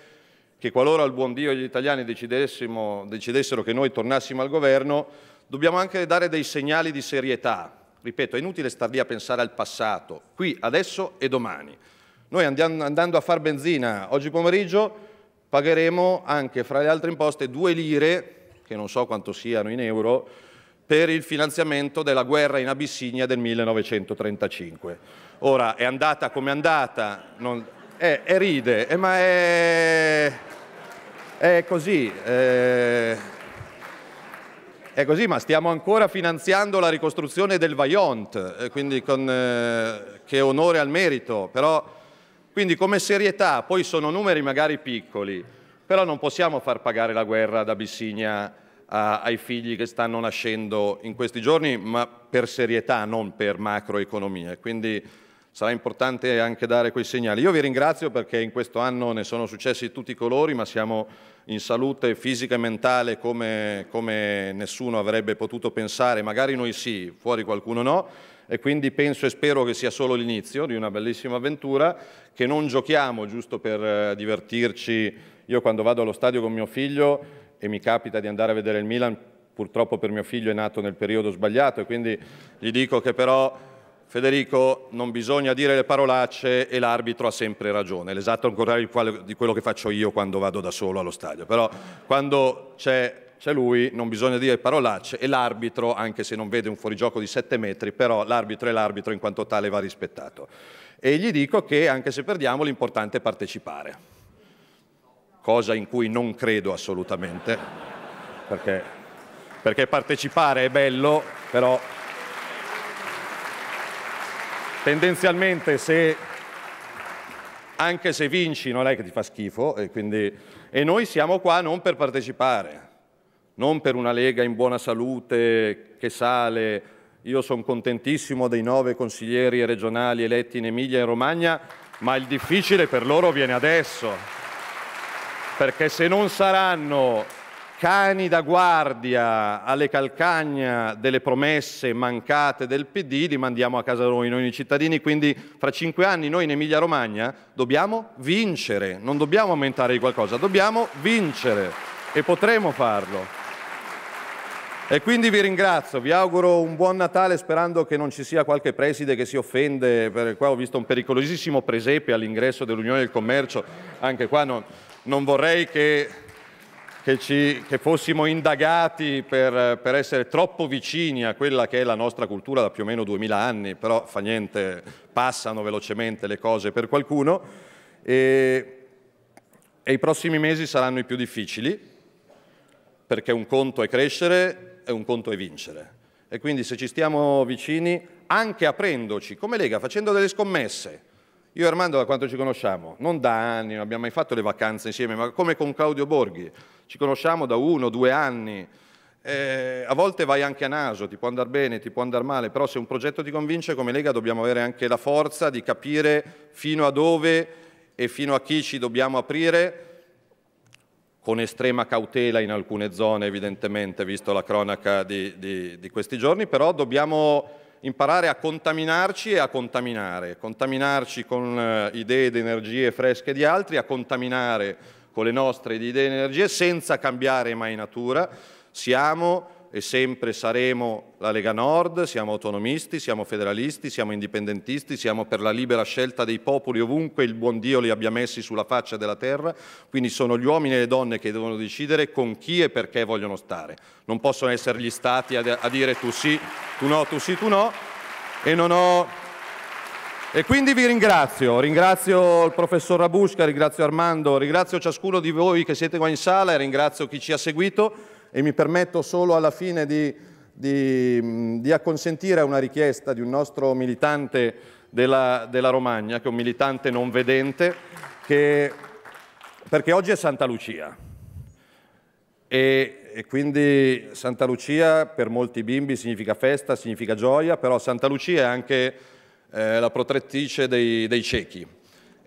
che qualora il buon Dio e gli italiani decidessero che noi tornassimo al governo, dobbiamo anche dare dei segnali di serietà. Ripeto, è inutile star lì a pensare al passato, qui, adesso e domani. Noi andiamo, andando a far benzina oggi pomeriggio pagheremo anche, fra le altre imposte, due lire, che non so quanto siano in euro, per il finanziamento della guerra in Abissinia del 1935. Ora, è andata come è andata, non eh, e ride, eh, ma è... è così. Eh... È così, ma stiamo ancora finanziando la ricostruzione del Vaillant, eh, quindi con, eh, che onore al merito, però quindi come serietà, poi sono numeri magari piccoli, però non possiamo far pagare la guerra ad Abissinia a, ai figli che stanno nascendo in questi giorni, ma per serietà, non per macroeconomia. Quindi sarà importante anche dare quei segnali. Io vi ringrazio perché in questo anno ne sono successi tutti i colori, ma siamo in salute fisica e mentale come, come nessuno avrebbe potuto pensare, magari noi sì, fuori qualcuno no, e quindi penso e spero che sia solo l'inizio di una bellissima avventura, che non giochiamo giusto per eh, divertirci. Io quando vado allo stadio con mio figlio e mi capita di andare a vedere il Milan, purtroppo per mio figlio è nato nel periodo sbagliato e quindi gli dico che però Federico, non bisogna dire le parolacce e l'arbitro ha sempre ragione, l'esatto ancora di quello che faccio io quando vado da solo allo stadio, però quando c'è, lui non bisogna dire parolacce e l'arbitro, anche se non vede un fuorigioco di 7 metri, però l'arbitro è l'arbitro in quanto tale va rispettato. E gli dico che anche se perdiamo l'importante è partecipare, cosa in cui non credo assolutamente, perché, perché partecipare è bello, però tendenzialmente se anche se vinci non è che ti fa schifo e, quindi, e noi siamo qua non per partecipare, non per una Lega in buona salute che sale. Io sono contentissimo dei nove consiglieri regionali eletti in Emilia e in Romagna, ma il difficile per loro viene adesso, perché se non saranno cani da guardia alle calcagna delle promesse mancate del PD, li mandiamo a casa noi, noi cittadini, quindi fra cinque anni noi in Emilia Romagna dobbiamo vincere, non dobbiamo aumentare di qualcosa, dobbiamo vincere e potremo farlo. E quindi vi ringrazio, vi auguro un buon Natale sperando che non ci sia qualche preside che si offende, perché qua ho visto un pericolosissimo presepe all'ingresso dell'Unione del Commercio, anche qua non, non vorrei che che, ci, che fossimo indagati per, per, essere troppo vicini a quella che è la nostra cultura da più o meno 2000 anni, però fa niente, passano velocemente le cose per qualcuno e, e i prossimi mesi saranno i più difficili perché un conto è crescere e un conto è vincere. E quindi se ci stiamo vicini, anche aprendoci, come Lega, facendo delle scommesse, io e Armando da quanto ci conosciamo? Non da anni, non abbiamo mai fatto le vacanze insieme, ma come con Claudio Borghi, ci conosciamo da uno, due anni. Eh, a volte vai anche a naso, ti può andare bene, ti può andare male, però se un progetto ti convince come Lega dobbiamo avere anche la forza di capire fino a dove e fino a chi ci dobbiamo aprire, con estrema cautela in alcune zone evidentemente, visto la cronaca di, di, di questi giorni, però dobbiamo imparare a contaminarci e a contaminare, contaminarci con eh, idee ed energie fresche di altri, a contaminare con le nostre idee ed energie senza cambiare mai natura. Siamo e sempre saremo la Lega Nord, siamo autonomisti, siamo federalisti, siamo indipendentisti, siamo per la libera scelta dei popoli ovunque il buon Dio li abbia messi sulla faccia della terra, quindi sono gli uomini e le donne che devono decidere con chi e perché vogliono stare. Non possono essere gli stati a, dire tu sì, tu no, tu sì, tu no e non ho e quindi vi ringrazio, ringrazio il professor Rabusca, ringrazio Armando, ringrazio ciascuno di voi che siete qua in sala e ringrazio chi ci ha seguito e mi permetto solo alla fine di, di, di acconsentire a una richiesta di un nostro militante della, della Romagna, che è un militante non vedente, che, perché oggi è Santa Lucia. E, e quindi Santa Lucia per molti bimbi significa festa, significa gioia, però Santa Lucia è anche eh, la protettrice dei, dei ciechi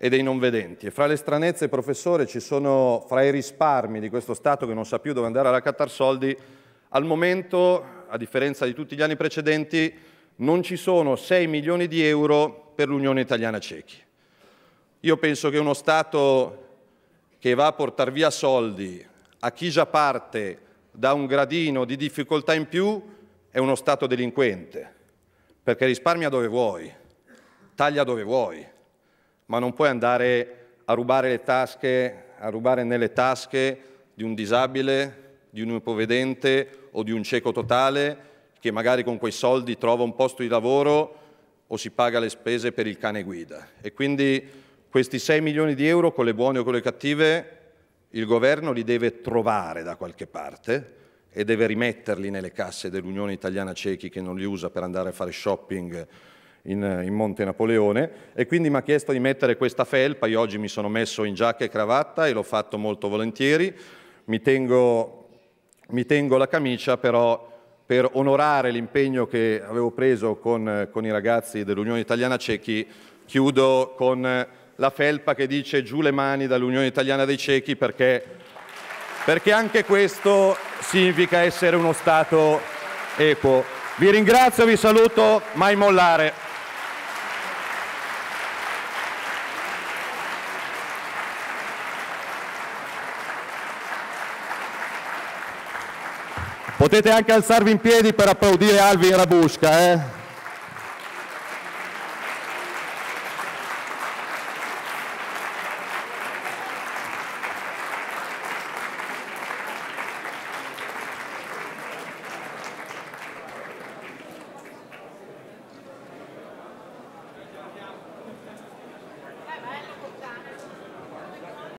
e dei non vedenti. E fra le stranezze, professore, ci sono fra i risparmi di questo Stato che non sa più dove andare a raccattare soldi, al momento, a differenza di tutti gli anni precedenti, non ci sono 6 milioni di euro per l'Unione Italiana Cechi. Io penso che uno Stato che va a portare via soldi a chi già parte da un gradino di difficoltà in più è uno Stato delinquente, perché risparmia dove vuoi, taglia dove vuoi, ma non puoi andare a rubare le tasche, a rubare nelle tasche di un disabile, di un ipovedente o di un cieco totale che magari con quei soldi trova un posto di lavoro o si paga le spese per il cane guida. E quindi questi 6 milioni di euro, con le buone o con le cattive, il governo li deve trovare da qualche parte e deve rimetterli nelle casse dell'Unione Italiana Ciechi che non li usa per andare a fare shopping in, in Monte Napoleone e quindi mi ha chiesto di mettere questa felpa, io oggi mi sono messo in giacca e cravatta e l'ho fatto molto volentieri, mi tengo, mi tengo la camicia però per onorare l'impegno che avevo preso con, con i ragazzi dell'Unione Italiana Cechi, chiudo con la felpa che dice giù le mani dall'Unione Italiana dei Cechi perché, perché anche questo significa essere uno Stato equo. Vi ringrazio, vi saluto, mai mollare. Potete anche alzarvi in piedi per applaudire Alvin Rabusca, eh?